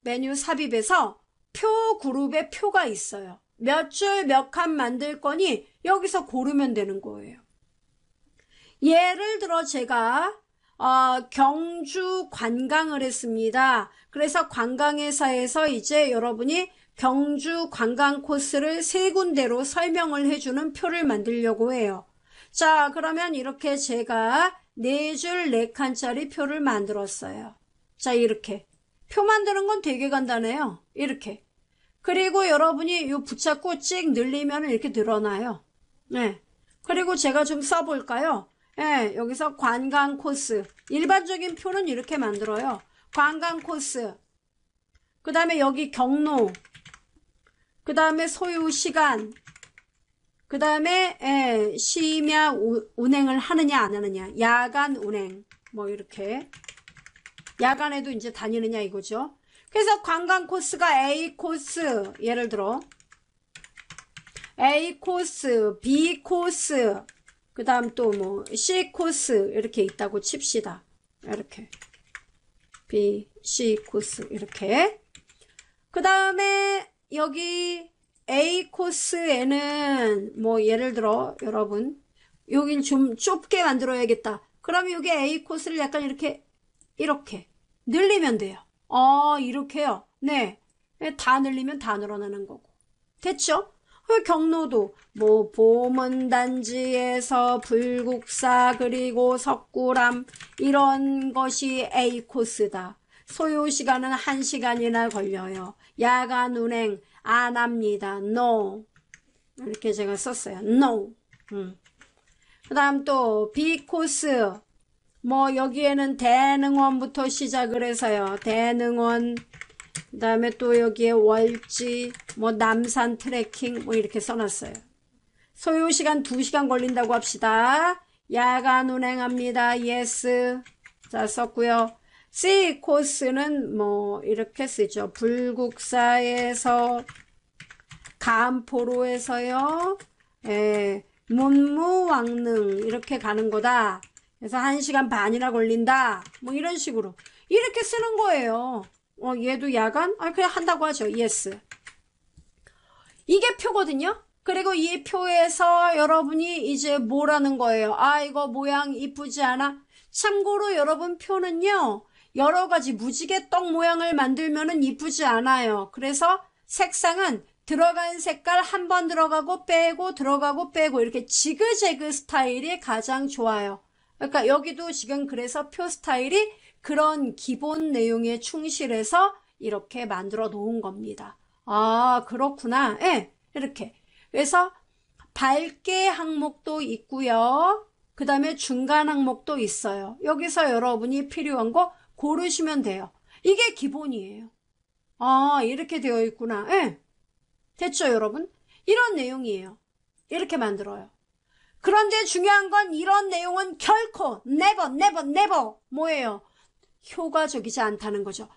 메뉴 삽입에서 표 그룹에 표가 있어요. 몇 줄 몇 칸 만들 거니 여기서 고르면 되는 거예요. 예를 들어 제가 어, 경주 관광을 했습니다. 그래서 관광회사에서 이제 여러분이 경주 관광 코스를 세 군데로 설명을 해주는 표를 만들려고 해요. 자 그러면 이렇게 제가 네줄네 네 칸짜리 표를 만들었어요. 자 이렇게 표 만드는 건 되게 간단해요. 이렇게 그리고 여러분이 이 붙잡고 찍 늘리면 이렇게 늘어나요. 네. 그리고 제가 좀 써볼까요? 예, 여기서 관광 코스. 일반적인 표는 이렇게 만들어요. 관광 코스. 그 다음에 여기 경로. 그 다음에 소요 시간. 그 다음에 예, 심야 운행을 하느냐 안 하느냐. 야간 운행. 뭐 이렇게. 야간에도 이제 다니느냐 이거죠. 그래서 관광 코스가 A 코스 예를 들어 A 코스, B 코스, 그 다음 또 뭐 C 코스 이렇게 있다고 칩시다. 이렇게 B, C 코스 이렇게 그 다음에 여기 A 코스에는 뭐 예를 들어 여러분 여긴 좀 좁게 만들어야겠다. 그럼 여기 A 코스를 약간 이렇게 이렇게 늘리면 돼요. 어 이렇게요. 네. 다 늘리면 다 늘어나는 거고. 됐죠? 그 경로도 뭐 보문단지에서 불국사 그리고 석굴암 이런 것이 A코스다. 소요시간은 1시간이나 걸려요. 야간 운행 안 합니다. No. 이렇게 제가 썼어요. No. 음. 그 다음 또 B코스 뭐 여기에는 대능원부터 시작을 해서요. 대능원 그 다음에 또 여기에 월지 뭐 남산 트레킹 뭐 이렇게 써놨어요. 소요시간 2시간 걸린다고 합시다. 야간 운행합니다. 예스. 자 썼고요. C 코스는 뭐 이렇게 쓰죠. 불국사에서 간포로에서요. 예, 문무왕릉 이렇게 가는 거다. 그래서 1시간 반이나 걸린다. 뭐 이런 식으로 이렇게 쓰는 거예요. 어, 얘도 야간? 아, 그냥 한다고 하죠. 예스. 이게 표거든요. 그리고 이 표에서 여러분이 이제 뭐라는 거예요. 아 이거 모양 이쁘지 않아? 참고로 여러분 표는요. 여러 가지 무지개 떡 모양을 만들면은 이쁘지 않아요. 그래서 색상은 들어간 색깔 한 번 들어가고 빼고 들어가고 빼고 이렇게 지그재그 스타일이 가장 좋아요. 그러니까 여기도 지금 그래서 표 스타일이 그런 기본 내용에 충실해서 이렇게 만들어 놓은 겁니다. 아, 그렇구나. 예, 이렇게. 그래서 밝게 항목도 있고요. 그 다음에 중간 항목도 있어요. 여기서 여러분이 필요한 거 고르시면 돼요. 이게 기본이에요. 아, 이렇게 되어 있구나. 예. 됐죠, 여러분? 이런 내용이에요. 이렇게 만들어요. 그런데 중요한 건 이런 내용은 결코 never, never, never 뭐예요? 효과적이지 않다는 거죠.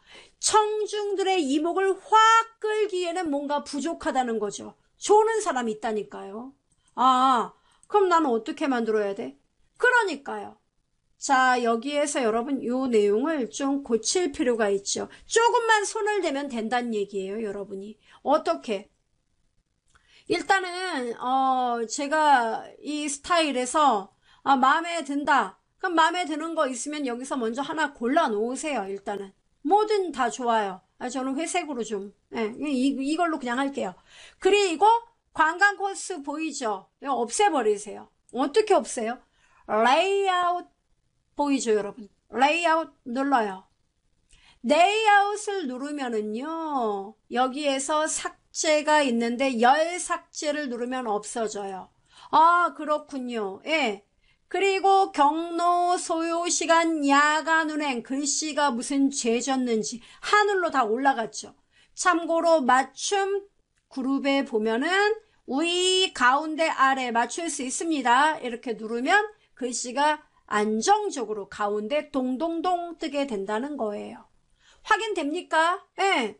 청중들의 이목을 확 끌기에는 뭔가 부족하다는 거죠. 좋은 사람이 있다니까요. 아, 그럼 나는 어떻게 만들어야 돼? 그러니까요. 자, 여기에서 여러분 요 내용을 좀 고칠 필요가 있죠. 조금만 손을 대면 된다는 얘기예요, 여러분이. 어떻게? 일단은 어 제가 이 스타일에서 아, 마음에 든다. 그럼 마음에 드는 거 있으면 여기서 먼저 하나 골라 놓으세요, 일단은. 뭐든 다 좋아요. 아, 저는 회색으로 좀 네, 이, 이걸로 그냥 할게요. 그리고 관광 코스 보이죠? 이거 없애버리세요. 어떻게 없애요? 레이아웃 보이죠 여러분? 레이아웃 눌러요. 레이아웃을 누르면은요 여기에서 삭제가 있는데 열 삭제를 누르면 없어져요. 아 그렇군요. 예. 그리고 경로, 소요, 시간, 야간 운행, 글씨가 무슨 죄졌는지 하늘로 다 올라갔죠. 참고로 맞춤 그룹에 보면은 위, 가운데, 아래 맞출 수 있습니다. 이렇게 누르면 글씨가 안정적으로 가운데 동동동 뜨게 된다는 거예요. 확인됩니까? 예. 네.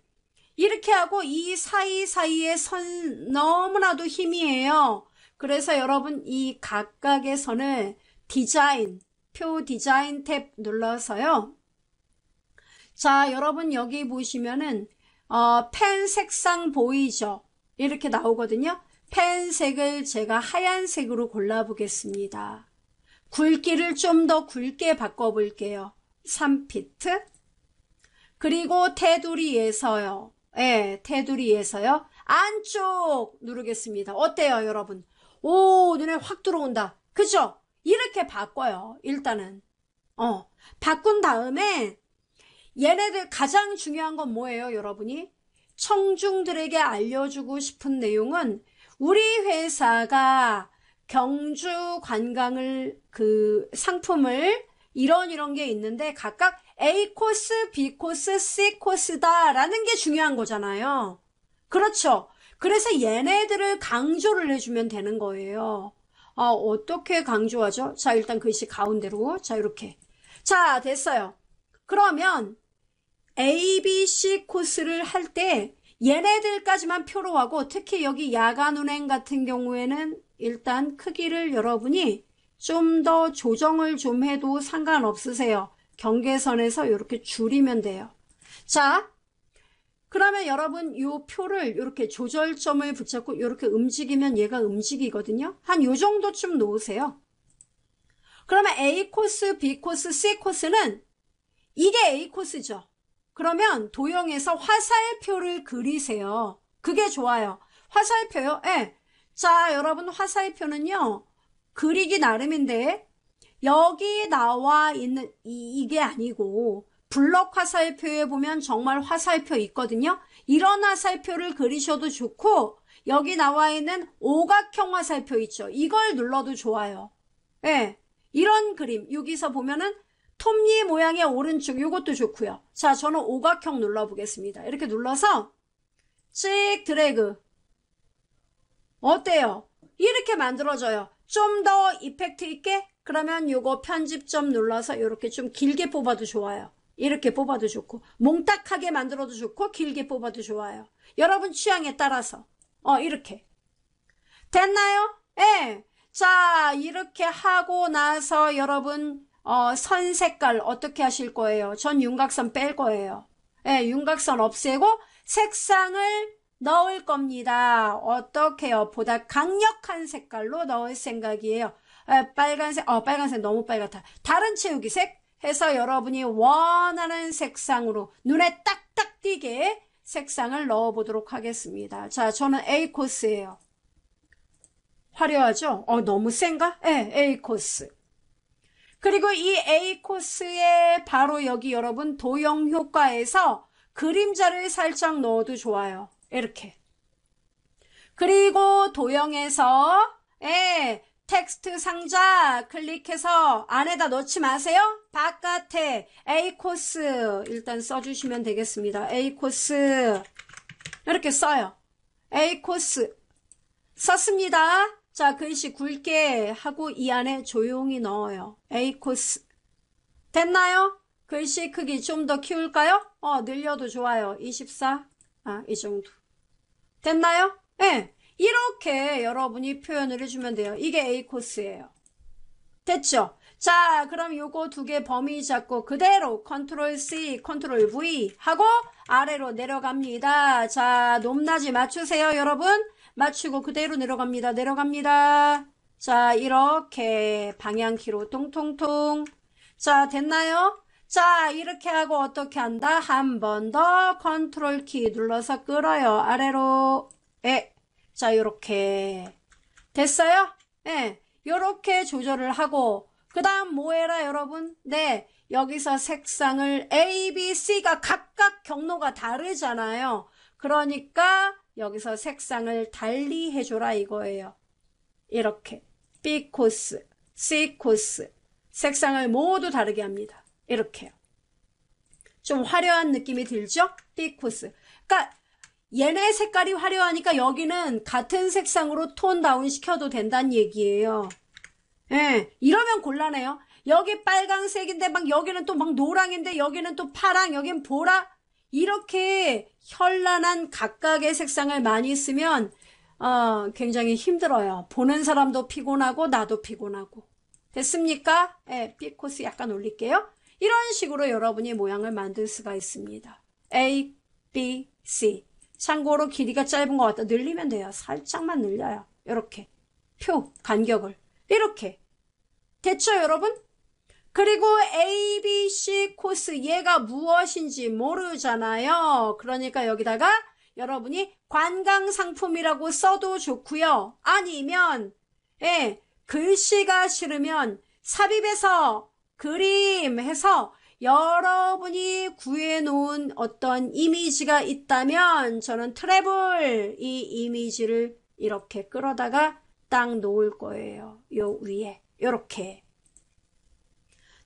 이렇게 하고 이사이사이에선 너무나도 힘이에요. 그래서 여러분 이 각각의 선을 디자인, 표 디자인 탭 눌러서요. 자, 여러분 여기 보시면은 어, 펜 색상 보이죠? 이렇게 나오거든요. 펜색을 제가 하얀색으로 골라보겠습니다. 굵기를 좀 더 굵게 바꿔볼게요. 3피트 그리고 테두리에서요. 예, 테두리에서요. 안쪽 누르겠습니다. 어때요, 여러분? 오 눈에 확 들어온다 그죠? 이렇게 바꿔요 일단은 어 바꾼 다음에 얘네들 가장 중요한 건 뭐예요 여러분이? 청중들에게 알려주고 싶은 내용은 우리 회사가 경주 관광을 그 상품을 이런 이런 게 있는데 각각 A 코스, B 코스, C 코스다라는 게 중요한 거잖아요. 그렇죠. 그래서 얘네들을 강조를 해주면 되는 거예요. 아, 어떻게 강조하죠? 자, 일단 글씨 그 가운데로. 자, 이렇게. 자, 됐어요. 그러면 A, B, C 코스를 할 때 얘네들까지만 표로 하고 특히 여기 야간 운행 같은 경우에는 일단 크기를 여러분이 좀 더 조정을 좀 해도 상관없으세요. 경계선에서 이렇게 줄이면 돼요. 자, 그러면 여러분 이 표를 이렇게 조절점을 붙잡고 이렇게 움직이면 얘가 움직이거든요. 한 요 정도쯤 놓으세요. 그러면 A 코스, B 코스, C 코스는 이게 A 코스죠. 그러면 도형에서 화살표를 그리세요. 그게 좋아요. 화살표요? 예. 자, 여러분 화살표는요. 그리기 나름인데 여기 나와 있는 이, 이게 아니고 블럭 화살표에 보면 정말 화살표 있거든요. 이런 화살표를 그리셔도 좋고 여기 나와 있는 오각형 화살표 있죠. 이걸 눌러도 좋아요. 예. 네, 이런 그림 여기서 보면은 톱니 모양의 오른쪽 이것도 좋고요. 자 저는 오각형 눌러보겠습니다. 이렇게 눌러서 찍 드래그 어때요? 이렇게 만들어져요. 좀 더 이펙트 있게 그러면 이거 편집점 눌러서 이렇게 좀 길게 뽑아도 좋아요. 이렇게 뽑아도 좋고 몽딱하게 만들어도 좋고 길게 뽑아도 좋아요. 여러분 취향에 따라서 어 이렇게 됐나요? 예. 자 이렇게 하고 나서 여러분 어, 선 색깔 어떻게 하실 거예요? 전 윤곽선 뺄 거예요. 예, 윤곽선 없애고 색상을 넣을 겁니다. 어떻게요? 보다 강력한 색깔로 넣을 생각이에요. 예, 빨간색, 어, 빨간색 너무 빨갛다. 다른 채우기색, 해서 여러분이 원하는 색상으로 눈에 딱딱 띄게 색상을 넣어보도록 하겠습니다. 자, 저는 A 코스예요. 화려하죠? 어, 너무 센가? 네, A 코스. 그리고 이 A 코스에 바로 여기 여러분 도형 효과에서 그림자를 살짝 넣어도 좋아요. 이렇게. 그리고 도형에서 예, 텍스트 상자 클릭해서 안에다 넣지 마세요. 바깥에 A 코스 일단 써주시면 되겠습니다. A 코스 이렇게 써요. A 코스 썼습니다. 자 글씨 굵게 하고 이 안에 조용히 넣어요. A 코스 됐나요? 글씨 크기 좀 더 키울까요? 어 늘려도 좋아요. 24 아 이 정도 됐나요? 예. 네. 이렇게 여러분이 표현을 해주면 돼요. 이게 A코스예요. 됐죠? 자 그럼 요거 두 개 범위 잡고 그대로 컨트롤 C, 컨트롤 V 하고 아래로 내려갑니다. 자 높낮이 맞추세요 여러분. 맞추고 그대로 내려갑니다. 내려갑니다. 자 이렇게 방향키로 통통통 자 됐나요? 자 이렇게 하고 어떻게 한다? 한 번 더 컨트롤 키 눌러서 끌어요. 아래로 에 예. 자 요렇게 됐어요? 네 요렇게 조절을 하고 그 다음 뭐 해라 여러분 네 여기서 색상을 A, B, C가 각각 경로가 다르잖아요 그러니까 여기서 색상을 달리 해줘라 이거예요 이렇게 B 코스, C 코스 색상을 모두 다르게 합니다 이렇게요 좀 화려한 느낌이 들죠? B 코스 그러니까 얘네 색깔이 화려하니까 여기는 같은 색상으로 톤 다운 시켜도 된다는 얘기예요. 예, 이러면 곤란해요. 여기 빨강색인데 막 여기는 또 막 노랑인데 여기는 또 파랑, 여긴 보라. 이렇게 현란한 각각의 색상을 많이 쓰면 어, 굉장히 힘들어요. 보는 사람도 피곤하고 나도 피곤하고. 됐습니까? 예, B코스 약간 올릴게요. 이런 식으로 여러분이 모양을 만들 수가 있습니다. A, B, C. 참고로 길이가 짧은 것 같다. 늘리면 돼요. 살짝만 늘려요. 이렇게 표 간격을 이렇게 됐죠 여러분? 그리고 A, B, C 코스 얘가 무엇인지 모르잖아요. 그러니까 여기다가 여러분이 관광상품이라고 써도 좋고요. 아니면 예, 글씨가 싫으면 삽입해서 그림 해서 여러분이 구해놓은 어떤 이미지가 있다면 저는 트래블 이 이미지를 이렇게 끌어다가 딱 놓을 거예요. 요 위에 요렇게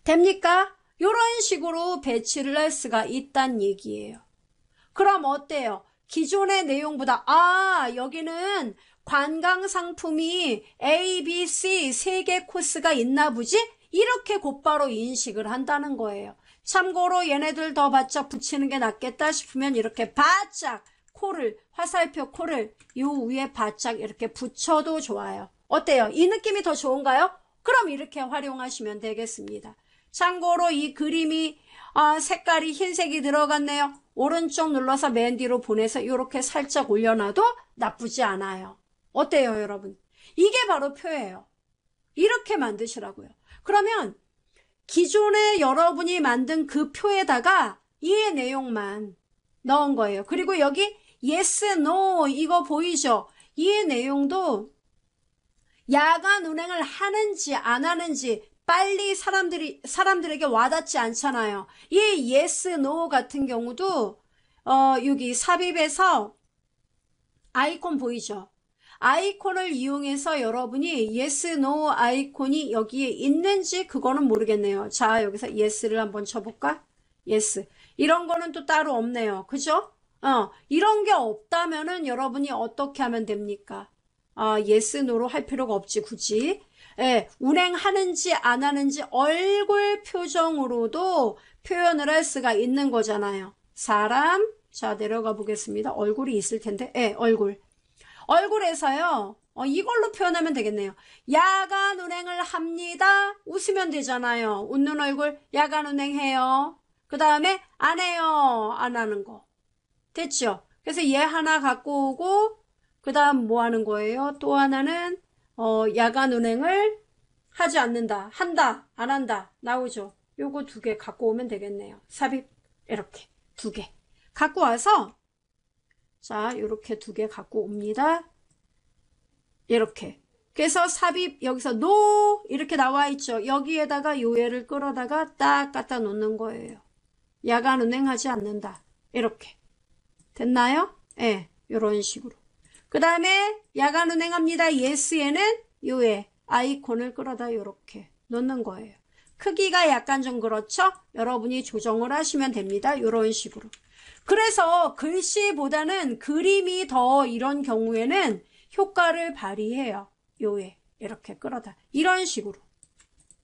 됩니까? 요런 식으로 배치를 할 수가 있단 얘기예요. 그럼 어때요? 기존의 내용보다 아 여기는 관광 상품이 A, B, C 세 개 코스가 있나 보지? 이렇게 곧바로 인식을 한다는 거예요. 참고로 얘네들 더 바짝 붙이는 게 낫겠다 싶으면 이렇게 바짝 코를 화살표 코를 요 위에 바짝 이렇게 붙여도 좋아요. 어때요? 이 느낌이 더 좋은가요? 그럼 이렇게 활용하시면 되겠습니다. 참고로 이 그림이 아, 색깔이 흰색이 들어갔네요. 오른쪽 눌러서 맨 뒤로 보내서 이렇게 살짝 올려놔도 나쁘지 않아요. 어때요 여러분? 이게 바로 표예요. 이렇게 만드시라고요. 그러면 기존에 여러분이 만든 그 표에다가 이 내용만 넣은 거예요. 그리고 여기 yes, no 이거 보이죠? 이 내용도 야간 운행을 하는지 안 하는지 빨리 사람들이 사람들에게 와닿지 않잖아요. 이 yes, no 같은 경우도 어 여기 삽입에서 아이콘 보이죠? 아이콘을 이용해서 여러분이 yes, no 아이콘이 여기에 있는지 그거는 모르겠네요. 자, 여기서 yes를 한번 쳐볼까? yes. 이런 거는 또 따로 없네요. 그죠? 어, 이런 게 없다면은 여러분이 어떻게 하면 됩니까? 아, yes, no로 할 필요가 없지, 굳이. 예, 운행하는지 안 하는지 얼굴 표정으로도 표현을 할 수가 있는 거잖아요. 사람, 자, 내려가 보겠습니다. 얼굴이 있을 텐데, 예, 얼굴. 얼굴에서요. 어, 이걸로 표현하면 되겠네요. 야간 운행을 합니다. 웃으면 되잖아요. 웃는 얼굴 야간 운행해요. 그 다음에 안 해요. 안 하는 거. 됐죠? 그래서 얘 하나 갖고 오고 그 다음 뭐 하는 거예요? 또 하나는 어, 야간 운행을 하지 않는다. 한다. 안 한다. 나오죠. 요거 두 개 갖고 오면 되겠네요. 삽입 이렇게 두 개. 갖고 와서 자 이렇게 두 개 갖고 옵니다. 이렇게 그래서 삽입 여기서 노 이렇게 나와 있죠. 여기에다가 요예를 끌어다가 딱 갖다 놓는 거예요. 야간 은행하지 않는다. 이렇게 됐나요? 예, 네, 이런 식으로. 그 다음에 야간 은행합니다 예스에는 요예 아이콘을 끌어다 이렇게 놓는 거예요. 크기가 약간 좀 그렇죠? 여러분이 조정을 하시면 됩니다. 이런 식으로. 그래서 글씨보다는 그림이 더 이런 경우에는 효과를 발휘해요. 요에 이렇게 끌어다 이런 식으로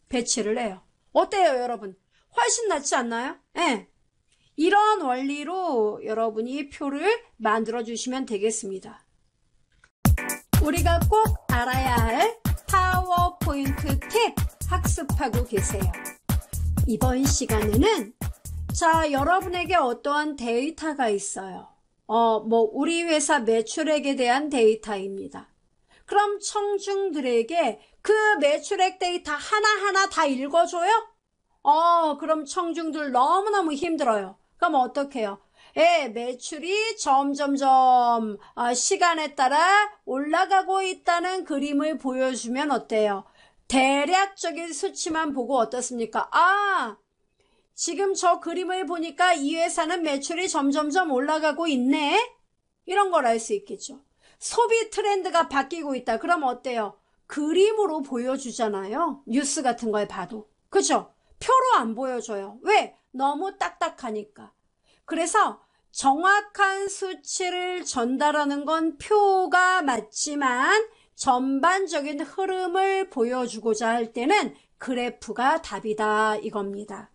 배치를 해요. 어때요 여러분? 훨씬 낫지 않나요? 예. 네. 이런 원리로 여러분이 표를 만들어 주시면 되겠습니다. 우리가 꼭 알아야 할 파워포인트 팁 학습하고 계세요. 이번 시간에는 자, 여러분에게 어떠한 데이터가 있어요. 어, 뭐 우리 회사 매출액에 대한 데이터입니다. 그럼 청중들에게 그 매출액 데이터 하나하나 다 읽어줘요? 어, 그럼 청중들 너무너무 힘들어요. 그럼 어떡해요? 예, 매출이 점점점 어, 시간에 따라 올라가고 있다는 그림을 보여주면 어때요? 대략적인 수치만 보고 어떻습니까? 아, 지금 저 그림을 보니까 이 회사는 매출이 점점점 올라가고 있네? 이런 걸 알 수 있겠죠. 소비 트렌드가 바뀌고 있다. 그럼 어때요? 그림으로 보여주잖아요. 뉴스 같은 걸 봐도. 그죠? 표로 안 보여줘요. 왜? 너무 딱딱하니까. 그래서 정확한 수치를 전달하는 건 표가 맞지만 전반적인 흐름을 보여주고자 할 때는 그래프가 답이다 이겁니다.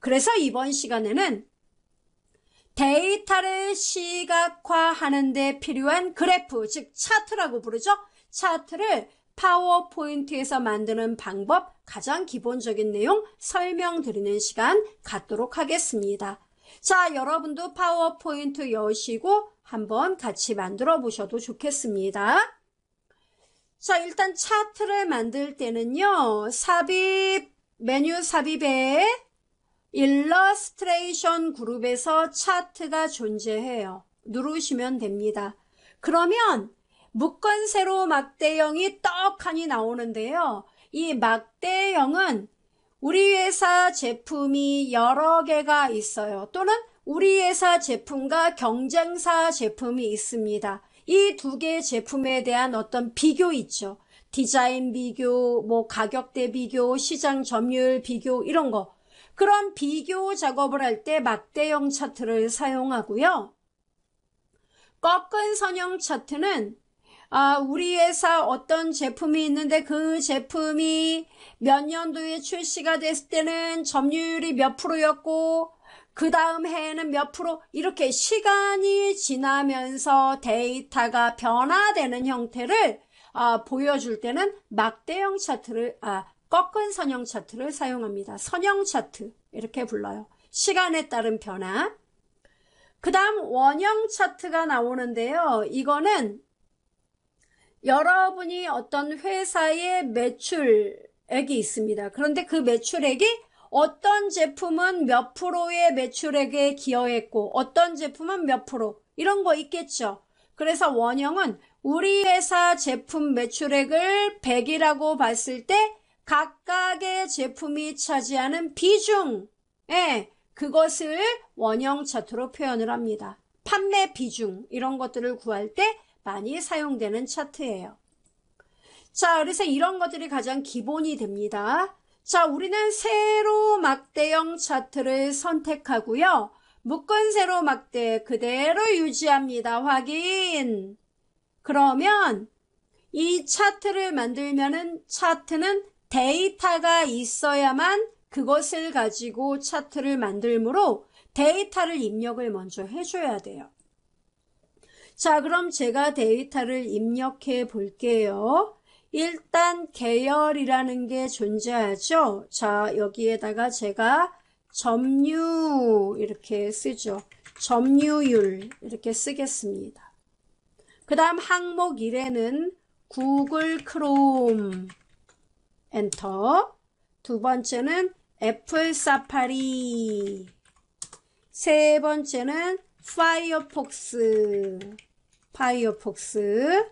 그래서 이번 시간에는 데이터를 시각화하는 데 필요한 그래프, 즉 차트라고 부르죠. 차트를 파워포인트에서 만드는 방법, 가장 기본적인 내용 설명드리는 시간 갖도록 하겠습니다. 자, 여러분도 파워포인트 여시고 한번 같이 만들어 보셔도 좋겠습니다. 자, 일단 차트를 만들 때는요. 삽입, 메뉴 삽입에 일러스트레이션 그룹에서 차트가 존재해요. 누르시면 됩니다. 그러면 묶은세로 막대형이 떡하니 나오는데요. 이 막대형은 우리 회사 제품이 여러 개가 있어요. 또는 우리 회사 제품과 경쟁사 제품이 있습니다. 이 두 개의 제품에 대한 어떤 비교 있죠. 디자인 비교, 뭐 가격대 비교, 시장 점유율 비교 이런 거. 그런 비교 작업을 할 때 막대형 차트를 사용하고요. 꺾은 선형 차트는 아, 우리 회사 어떤 제품이 있는데 그 제품이 몇 년도에 출시가 됐을 때는 점유율이 몇 프로였고 그 다음 해에는 몇 프로 이렇게 시간이 지나면서 데이터가 변화되는 형태를 아, 보여줄 때는 막대형 차트를 아, 꺾은 선형 차트를 사용합니다. 선형 차트 이렇게 불러요. 시간에 따른 변화. 그 다음 원형 차트가 나오는데요. 이거는 여러분이 어떤 회사의 매출액이 있습니다. 그런데 그 매출액이 어떤 제품은 몇 프로의 매출액에 기여했고 어떤 제품은 몇 프로 이런 거 있겠죠. 그래서 원형은 우리 회사 제품 매출액을 100이라고 봤을 때 각각의 제품이 차지하는 비중, 에 그것을 원형 차트로 표현을 합니다. 판매 비중, 이런 것들을 구할 때 많이 사용되는 차트예요. 자, 그래서 이런 것들이 가장 기본이 됩니다. 자, 우리는 세로 막대형 차트를 선택하고요. 묶은 세로 막대 그대로 유지합니다. 확인! 그러면 이 차트를 만들면은 차트는 데이터가 있어야만 그것을 가지고 차트를 만들므로 데이터를 입력을 먼저 해줘야 돼요. 자, 그럼 제가 데이터를 입력해 볼게요. 일단 계열이라는 게 존재하죠. 자, 여기에다가 제가 점유 이렇게 쓰죠. 점유율 이렇게 쓰겠습니다. 그 다음 항목 1에는 구글 크롬 엔터 두 번째는 애플 사파리 세 번째는 파이어폭스 파이어폭스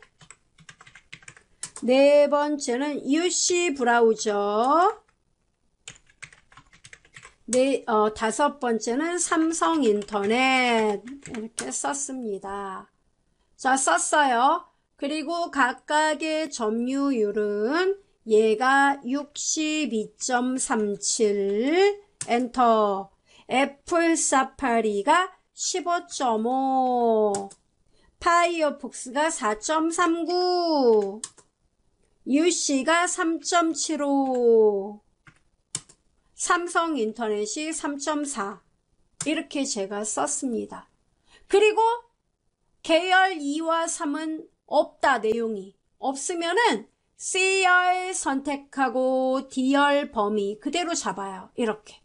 네 번째는 UC 브라우저 네, 어, 다섯 번째는 삼성 인터넷 이렇게 썼습니다. 자 썼어요. 그리고 각각의 점유율은 얘가 62.37 엔터 애플 사파리가 15.5 파이어폭스가 4.39 UC가 3.75 삼성 인터넷이 3.4 이렇게 제가 썼습니다. 그리고 계열 2와 3은 없다 내용이 없으면은 C열 선택하고 D열 범위 그대로 잡아요. 이렇게.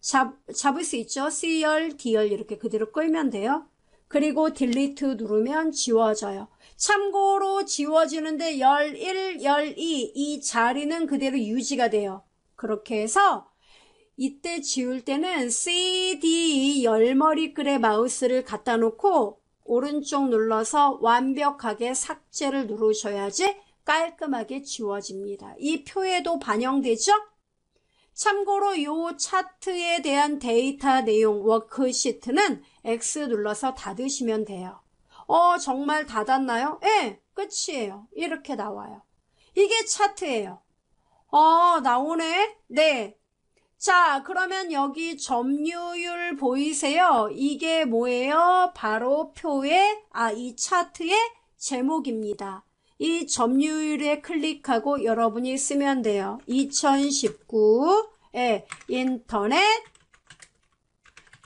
잡, 잡을 수 있죠? C열, D열 이렇게 그대로 끌면 돼요. 그리고 딜리트 누르면 지워져요. 참고로 지워지는데 11, 12, 이 자리는 그대로 유지가 돼요. 그렇게 해서 이때 지울 때는 C, D, e 열머리글에 마우스를 갖다 놓고 오른쪽 눌러서 완벽하게 삭제를 누르셔야지 깔끔하게 지워집니다. 이 표에도 반영되죠? 참고로 이 차트에 대한 데이터 내용 워크시트는 X 눌러서 닫으시면 돼요. 어 정말 닫았나요? 예, 네, 끝이에요. 이렇게 나와요. 이게 차트예요. 어 나오네? 네. 자 그러면 여기 점유율 보이세요? 이게 뭐예요? 바로 표의 아 이 차트의 제목입니다. 이 점유율에 클릭하고 여러분이 쓰면 돼요. 2 0 1 9에 인터넷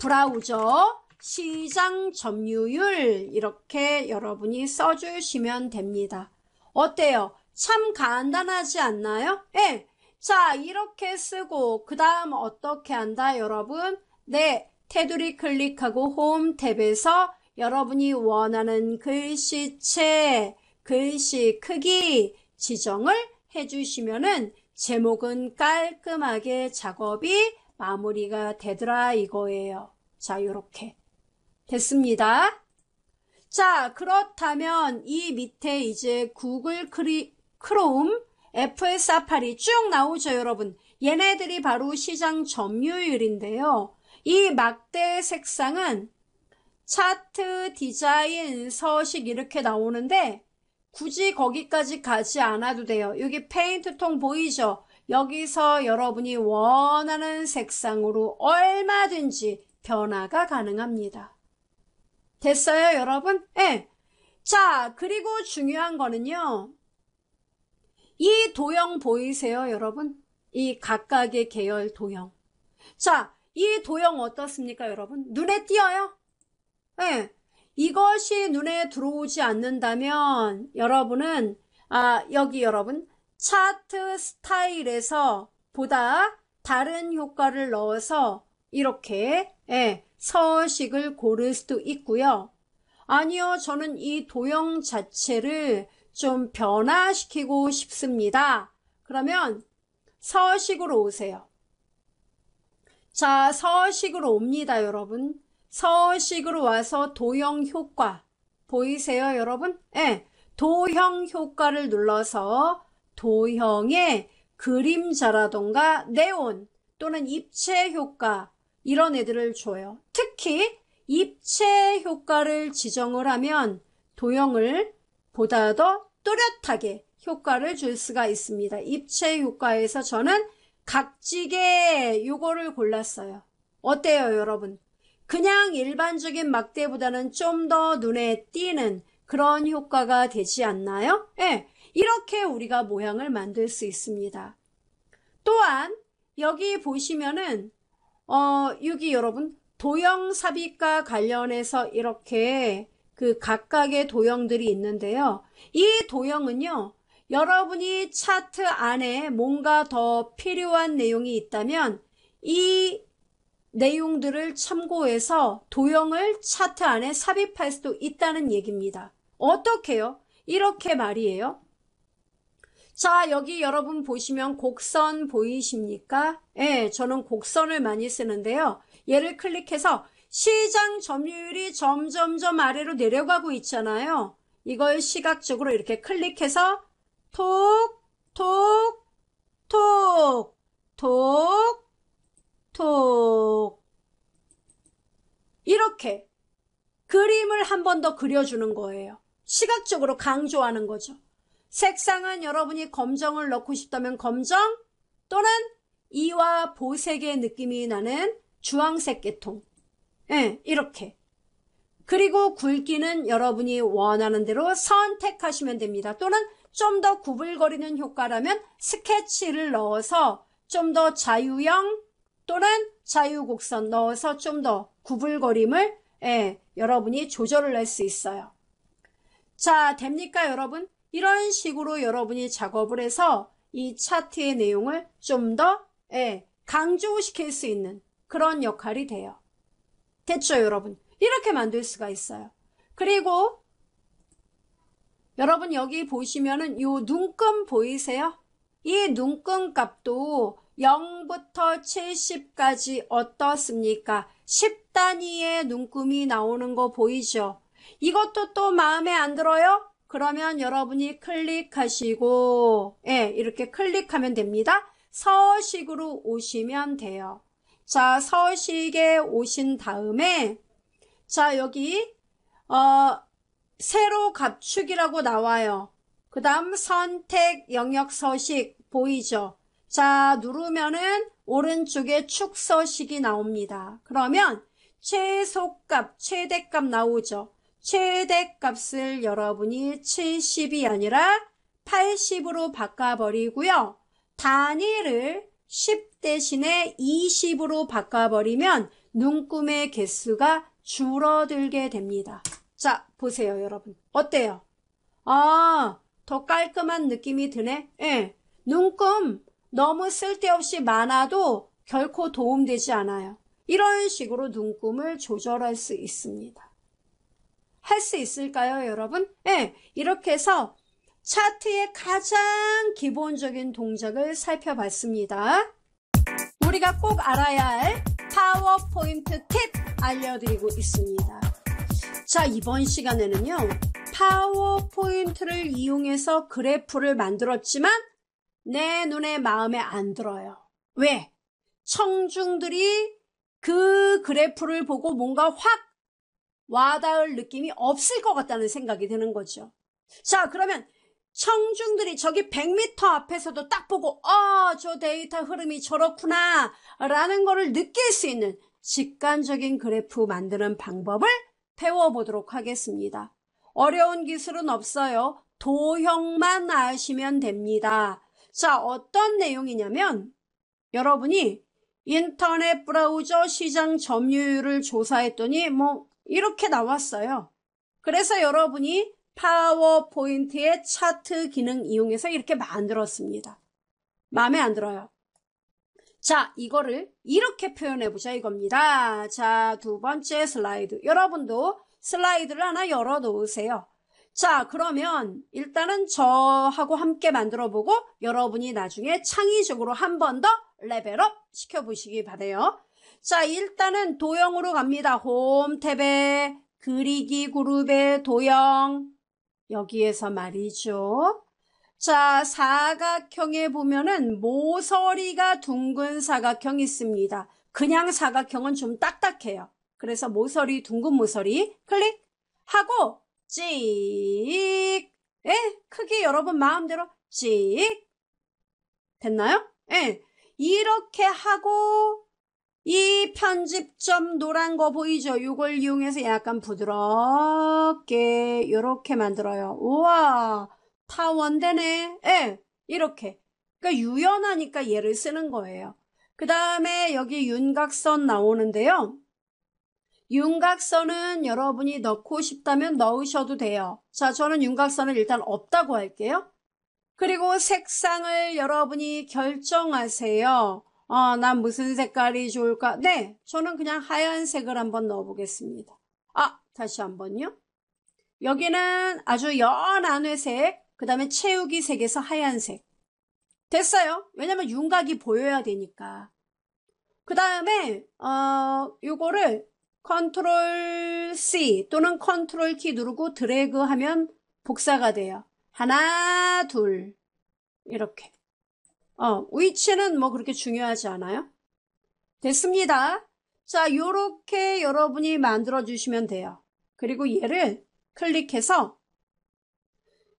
브라우저 시장 점유율 이렇게 여러분이 써주시면 됩니다. 어때요? 참 간단하지 않나요? 예. 자 이렇게 쓰고 그 다음 어떻게 한다 여러분? 네 테두리 클릭하고 홈 탭에서 여러분이 원하는 글씨체 글씨 크기 지정을 해주시면은 제목은 깔끔하게 작업이 마무리가 되더라 이거예요. 자, 요렇게. 됐습니다. 자, 그렇다면 이 밑에 이제 구글 크리, 크롬, f 플 사파리 쭉 나오죠, 여러분. 얘네들이 바로 시장 점유율인데요. 이 막대 색상은 차트, 디자인, 서식 이렇게 나오는데 굳이 거기까지 가지 않아도 돼요. 여기 페인트통 보이죠? 여기서 여러분이 원하는 색상으로 얼마든지 변화가 가능합니다. 됐어요, 여러분? 예. 네. 자, 그리고 중요한 거는요. 이 도형 보이세요, 여러분? 이 각각의 계열 도형. 자, 이 도형 어떻습니까, 여러분? 눈에 띄어요? 예. 네. 이것이 눈에 들어오지 않는다면 여러분은 아 여기 여러분 차트 스타일에서 보다 다른 효과를 넣어서 이렇게 예, 서식을 고를 수도 있고요. 아니요, 저는 이 도형 자체를 좀 변화시키고 싶습니다. 그러면 서식으로 오세요. 자, 서식으로 옵니다, 여러분. 서식으로 와서 도형 효과 보이세요 여러분? 예, 도형 효과를 눌러서 도형의 그림자라던가 네온 또는 입체 효과 이런 애들을 줘요. 특히 입체 효과를 지정을 하면 도형을 보다 더 또렷하게 효과를 줄 수가 있습니다. 입체 효과에서 저는 각지개 요거를 골랐어요. 어때요 여러분? 그냥 일반적인 막대보다는 좀 더 눈에 띄는 그런 효과가 되지 않나요? 예, 이렇게 우리가 모양을 만들 수 있습니다. 또한 여기 보시면은 어, 여기 여러분 도형 삽입과 관련해서 이렇게 그 각각의 도형들이 있는데요. 이 도형은요. 여러분이 차트 안에 뭔가 더 필요한 내용이 있다면 이 내용들을 참고해서 도형을 차트 안에 삽입할 수도 있다는 얘기입니다. 어떻게요? 이렇게 말이에요. 자 여기 여러분 보시면 곡선 보이십니까? 예, 저는 곡선을 많이 쓰는데요. 얘를 클릭해서 시장 점유율이 점점점 아래로 내려가고 있잖아요. 이걸 시각적으로 이렇게 클릭해서 톡, 톡, 톡, 톡, 톡, 톡톡 이렇게 그림을 한 번 더 그려주는 거예요. 시각적으로 강조하는 거죠. 색상은 여러분이 검정을 넣고 싶다면 검정 또는 이와 보색의 느낌이 나는 주황색 계통. 예, 네, 이렇게. 그리고 굵기는 여러분이 원하는 대로 선택하시면 됩니다. 또는 좀 더 구불거리는 효과라면 스케치를 넣어서 좀 더 자유형 또는 자유곡선 넣어서 좀 더 구불거림을 예, 여러분이 조절을 할 수 있어요. 자, 됩니까 여러분? 이런 식으로 여러분이 작업을 해서 이 차트의 내용을 좀더 예, 강조시킬 수 있는 그런 역할이 돼요. 됐죠 여러분? 이렇게 만들 수가 있어요. 그리고 여러분 여기 보시면은 요 눈금 보이세요? 이 눈금 값도 0부터 70까지 어떻습니까? 10단위의 눈금이 나오는 거 보이죠? 이것도 또 마음에 안 들어요? 그러면 여러분이 클릭하시고 예, 이렇게 클릭하면 됩니다. 서식으로 오시면 돼요. 자, 서식에 오신 다음에 자, 여기 어 세로 갑축이라고 나와요. 그 다음 선택 영역 서식 보이죠? 자, 누르면은 오른쪽에 축소식이 나옵니다. 그러면 최소값, 최대값 나오죠. 최대값을 여러분이 70이 아니라 80으로 바꿔버리고요. 단위를 10 대신에 20으로 바꿔버리면 눈금의 개수가 줄어들게 됩니다. 자, 보세요, 여러분. 어때요? 아, 더 깔끔한 느낌이 드네? 예. 눈금 너무 쓸데없이 많아도 결코 도움되지 않아요. 이런 식으로 눈금을 조절할 수 있습니다. 할 수 있을까요, 여러분? 예, 네, 이렇게 해서 차트의 가장 기본적인 동작을 살펴봤습니다. 우리가 꼭 알아야 할 파워포인트 팁 알려드리고 있습니다. 자, 이번 시간에는요. 파워포인트를 이용해서 그래프를 만들었지만 내 눈에 마음에 안 들어요. 왜? 청중들이 그 그래프를 보고 뭔가 확 와닿을 느낌이 없을 것 같다는 생각이 드는 거죠. 자, 그러면 청중들이 저기 100m 앞에서도 딱 보고 아, 어, 저 데이터 흐름이 저렇구나 라는 거를 느낄 수 있는 직관적인 그래프 만드는 방법을 배워보도록 하겠습니다. 어려운 기술은 없어요. 도형만 아시면 됩니다. 자, 어떤 내용이냐면 여러분이 인터넷 브라우저 시장 점유율을 조사했더니 뭐 이렇게 나왔어요. 그래서 여러분이 파워포인트의 차트 기능 이용해서 이렇게 만들었습니다. 마음에 안 들어요. 자, 이거를 이렇게 표현해보자 이겁니다. 자, 두 번째 슬라이드. 여러분도 슬라이드를 하나 열어놓으세요. 자 그러면 일단은 저하고 함께 만들어 보고 여러분이 나중에 창의적으로 한 번 더 레벨업 시켜보시기 바래요. 자 일단은 도형으로 갑니다. 홈 탭에 그리기 그룹의 도형 여기에서 말이죠. 자 사각형에 보면은 모서리가 둥근 사각형이 있습니다. 그냥 사각형은 좀 딱딱해요. 그래서 모서리 둥근 모서리 클릭하고 찍. 예, 크기 여러분 마음대로 찍. 됐나요? 예. 이렇게 하고 이 편집점 노란 거 보이죠? 이걸 이용해서 약간 부드럽게 이렇게 만들어요. 우와, 타 원되네. 예, 이렇게. 그러니까 유연하니까 얘를 쓰는 거예요. 그 다음에 여기 윤곽선 나오는데요. 윤곽선은 여러분이 넣고 싶다면 넣으셔도 돼요. 자, 저는 윤곽선은 일단 없다고 할게요. 그리고 색상을 여러분이 결정하세요. 어, 난 무슨 색깔이 좋을까? 네, 저는 그냥 하얀색을 한번 넣어보겠습니다. 아, 다시 한번요. 여기는 아주 연한 회색, 그 다음에 채우기 색에서 하얀색. 됐어요. 왜냐면 윤곽이 보여야 되니까. 그 다음에 어 요거를 컨트롤 C 또는 컨트롤 키 누르고 드래그 하면 복사가 돼요. 하나, 둘 이렇게. 어, 위치는 뭐 그렇게 중요하지 않아요? 됐습니다. 자, 요렇게 여러분이 만들어 주시면 돼요. 그리고 얘를 클릭해서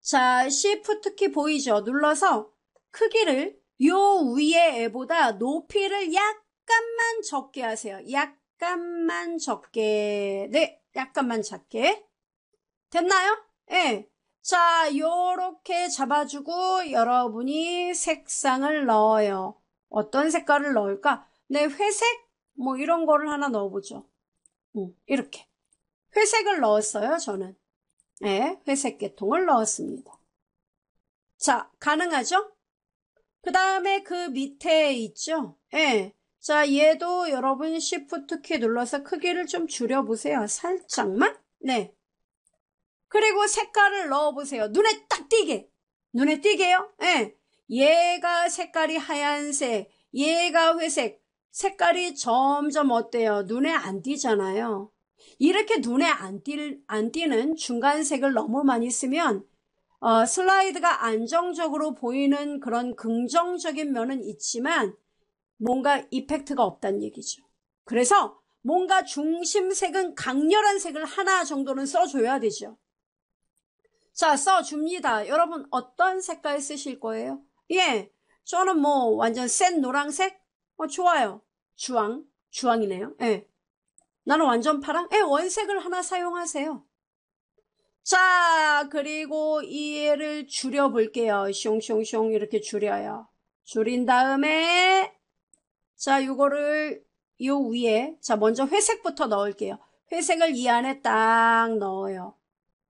자, Shift 키 보이죠? 눌러서 크기를 요 위에 애보다 높이를 약간만 적게 하세요. 약 약간만 적게 네 약간만 작게 됐나요? 예. 네. 자 요렇게 잡아주고 여러분이 색상을 넣어요 어떤 색깔을 넣을까? 네 회색 뭐 이런 거를 하나 넣어보죠 음, 이렇게 회색을 넣었어요 저는 예, 네, 회색 계통을 넣었습니다 자 가능하죠? 그 다음에 그 밑에 있죠? 예. 네. 자, 얘도 여러분 Shift 키 눌러서 크기를 좀 줄여보세요. 살짝만. 네. 그리고 색깔을 넣어보세요. 눈에 딱 띄게. 눈에 띄게요? 예. 네. 얘가 색깔이 하얀색, 얘가 회색. 색깔이 점점 어때요? 눈에 안 띄잖아요. 이렇게 눈에 안, 띄, 안 띄는 중간색을 너무 많이 쓰면 어, 슬라이드가 안정적으로 보이는 그런 긍정적인 면은 있지만 뭔가 이펙트가 없다는 얘기죠. 그래서 뭔가 중심색은 강렬한 색을 하나 정도는 써줘야 되죠. 자, 써줍니다. 여러분 어떤 색깔 쓰실 거예요? 예, 저는 뭐 완전 센 노란색? 어, 좋아요. 주황, 주황이네요. 예. 나는 완전 파랑? 예, 원색을 하나 사용하세요. 자, 그리고 이를 줄여볼게요. 숑숑숑 이렇게 줄여요. 줄인 다음에 자, 요거를 요 위에 자 먼저 회색부터 넣을게요. 회색을 이 안에 딱 넣어요.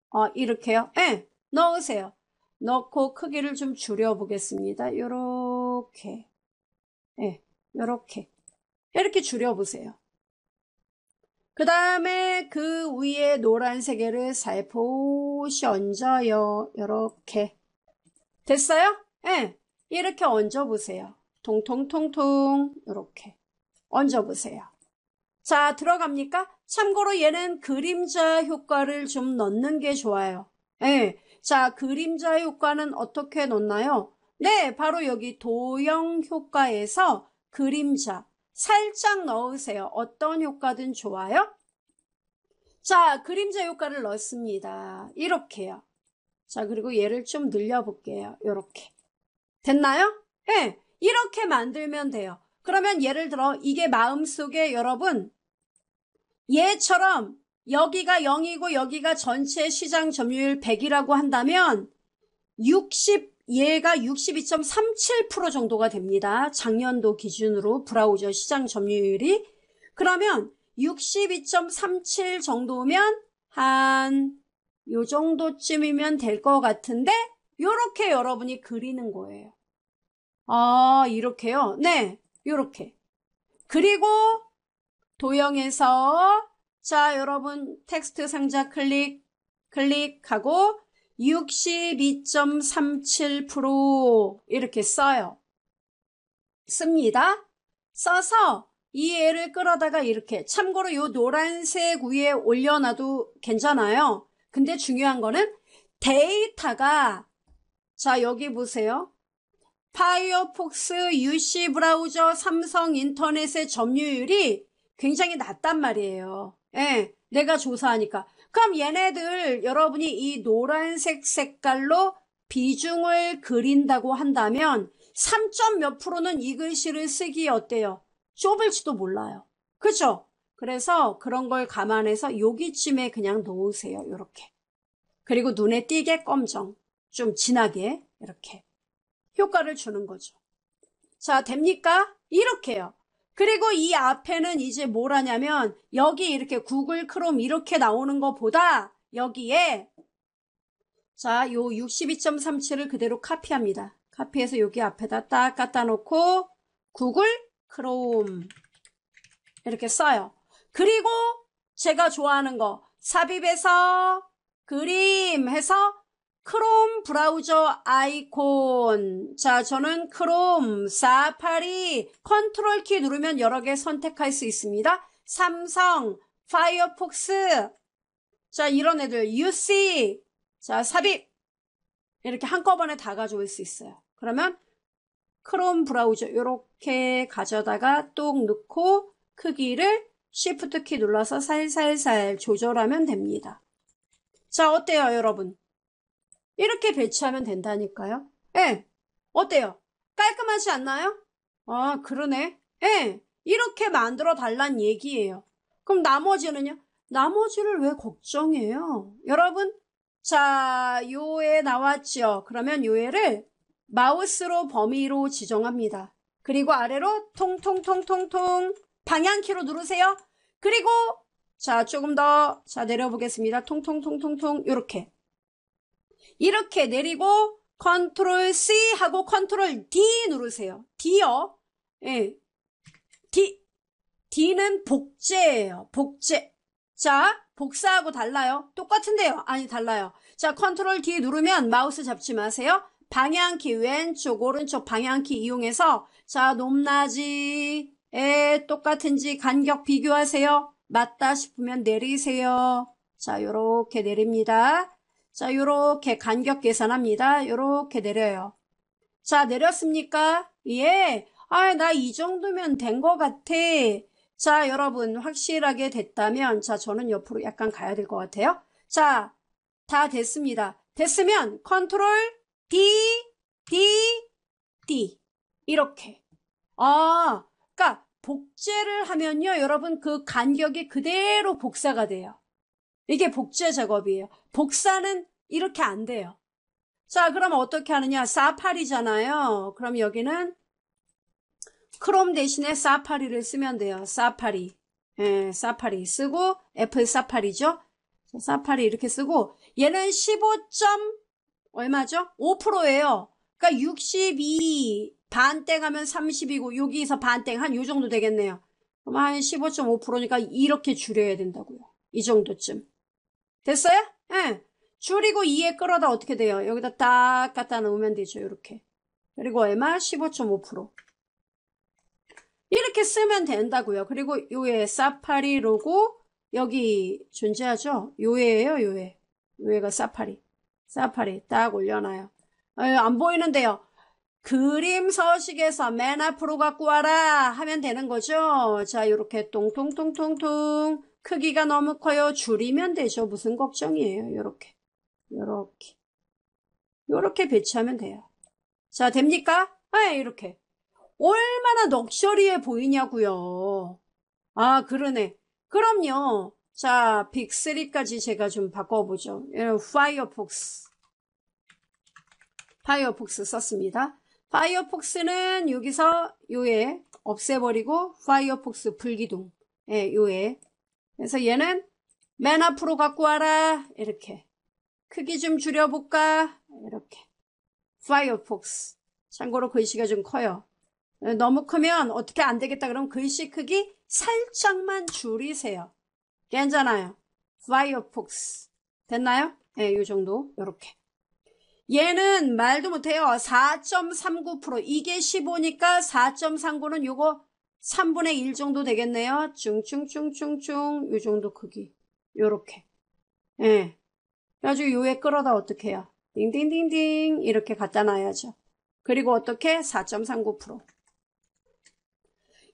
어, 이렇게요. 예, 넣으세요. 넣고 크기를 좀 줄여보겠습니다. 요렇게 예, 요렇게 이렇게 줄여보세요. 그 다음에 그 위에 노란색을 살포시 얹어요. 요렇게 됐어요? 예, 이렇게 얹어보세요. 통통통통 이렇게 얹어보세요. 자 들어갑니까? 참고로 얘는 그림자 효과를 좀 넣는 게 좋아요. 네, 자 그림자 효과는 어떻게 넣나요? 네, 바로 여기 도형 효과에서 그림자 살짝 넣으세요. 어떤 효과든 좋아요. 자, 그림자 효과를 넣습니다. 이렇게요. 자, 그리고 얘를 좀 늘려볼게요. 이렇게 됐나요? 예. 네. 이렇게 만들면 돼요. 그러면 예를 들어 이게 마음속에 여러분 얘처럼 여기가 0이고 여기가 전체 시장 점유율 100이라고 한다면 60 얘가 62.37% 정도가 됩니다. 작년도 기준으로 브라우저 시장 점유율이 그러면 62.37 정도면 한 요 정도쯤이면 될 것 같은데 요렇게 여러분이 그리는 거예요. 아, 이렇게요? 네, 이렇게 그리고 도형에서 자, 여러분 텍스트 상자 클릭, 클릭하고 62.37% 이렇게 써요. 씁니다. 써서 이 애를 끌어다가 이렇게 참고로 이 노란색 위에 올려놔도 괜찮아요. 근데 중요한 거는 데이터가 자 여기 보세요. 파이어폭스, UC 브라우저, 삼성 인터넷의 점유율이 굉장히 낮단 말이에요. 예, 내가 조사하니까. 그럼 얘네들 여러분이 이 노란색 색깔로 비중을 그린다고 한다면 3몇 프로는 이 글씨를 쓰기 어때요? 좁을지도 몰라요. 그죠? 그래서 그런 걸 감안해서 여기쯤에 그냥 놓으세요. 이렇게. 그리고 눈에 띄게 검정. 좀 진하게. 이렇게. 효과를 주는 거죠. 자, 됩니까? 이렇게요. 그리고 이 앞에는 이제 뭘 하냐면 여기 이렇게 구글 크롬 이렇게 나오는 것보다 여기에 자, 요 62.37을 그대로 카피합니다. 카피해서 여기 앞에다 딱 갖다 놓고 구글 크롬 이렇게 써요. 그리고 제가 좋아하는 거 삽입해서 그림 해서 크롬 브라우저 아이콘 자 저는 크롬 사파리 컨트롤 키 누르면 여러 개 선택할 수 있습니다 삼성 파이어폭스 자 이런 애들 UC 자 삽입 이렇게 한꺼번에 다 가져올 수 있어요 그러면 크롬 브라우저 이렇게 가져다가 똑 넣고 크기를 Shift 키 눌러서 살살살 조절하면 됩니다 자 어때요 여러분 이렇게 배치하면 된다니까요. 예. 어때요? 깔끔하지 않나요? 아, 그러네. 예. 이렇게 만들어 달란 얘기예요. 그럼 나머지는요? 나머지를 왜 걱정해요? 여러분, 자, 요에 나왔지요. 그러면 요에를 마우스로 범위로 지정합니다. 그리고 아래로 통통통통통 방향키로 누르세요. 그리고 자, 조금 더 자, 내려보겠습니다. 통통통통통 이렇게 이렇게 내리고 컨트롤 C 하고 컨트롤 D 누르세요. D요. 예. D. D는 복제예요. 복제. 자, 복사하고 달라요. 똑같은데요. 아니, 달라요. 자, 컨트롤 D 누르면 마우스 잡지 마세요. 방향키 왼쪽, 오른쪽 방향키 이용해서 자, 높낮이에 똑같은지 간격 비교하세요. 맞다 싶으면 내리세요. 자, 요렇게 내립니다. 자, 요렇게 간격 계산합니다. 요렇게 내려요. 자, 내렸습니까? 예. 아, 나 이 정도면 된 것 같아. 자, 여러분 확실하게 됐다면 자, 저는 옆으로 약간 가야 될 것 같아요. 자, 다 됐습니다. 됐으면 컨트롤 D, D, D 이렇게. 아, 그러니까 복제를 하면요, 여러분 그 간격이 그대로 복사가 돼요. 이게 복제 작업이에요. 복사는 이렇게 안 돼요. 자, 그럼 어떻게 하느냐? 사파리잖아요. 그럼 여기는 크롬 대신에 사파리를 쓰면 돼요. 사파리. 예, 사파리 쓰고 애플 사파리죠. 사파리 이렇게 쓰고 얘는 15. 얼마죠? 5%예요. 그러니까 62 반땡 하면 30이고 여기서 반땡 한 요 정도 되겠네요. 그럼 한 15.5%니까 이렇게 줄여야 된다고요. 이 정도쯤. 됐어요? 응. 예. 줄이고 2에 끌어다 어떻게 돼요? 여기다 딱 갖다 놓으면 되죠. 이렇게. 그리고 m 마15.5% 이렇게 쓰면 된다고요. 그리고 요에 사파리 로고 여기 존재하죠? 요에예요. 요에. 요에가 사파리. 사파리 딱 올려놔요. 아유, 어, 안 보이는데요. 그림 서식에서 맨 앞으로 갖고 와라 하면 되는 거죠. 자, 이렇게 똥똥똥똥똥 크기가 너무 커요. 줄이면 되죠. 무슨 걱정이에요. 요렇게. 요렇게. 요렇게 배치하면 돼요. 자, 됩니까? 네, 예, 이렇게. 얼마나 넉셔리해 보이냐고요. 아, 그러네. 그럼요. 자, 빅3까지 제가 좀 바꿔보죠. 예, 파이어폭스. 파이어폭스 썼습니다. 파이어폭스는 여기서 요에 없애버리고 파이어폭스 불기둥. 예, 요에 그래서 얘는 맨 앞으로 갖고 와라. 이렇게. 크기 좀 줄여볼까? 이렇게. f i r e f o 참고로 글씨가 그 좀 커요. 너무 크면 어떻게 안 되겠다 그럼 글씨 그 크기 살짝만 줄이세요. 괜찮아요. f i r e f o 됐나요? 예, 네, 요 정도. 요렇게. 얘는 말도 못해요. 4.39% 이게 15니까 4.39는 요거 3분의 1 정도 되겠네요. 충충충충충 이 정도 크기 요렇게 예. 그래가지고 요에 끌어다 어떻게 해요? 딩딩딩딩 이렇게 갖다 놔야죠. 그리고 어떻게? 4.39%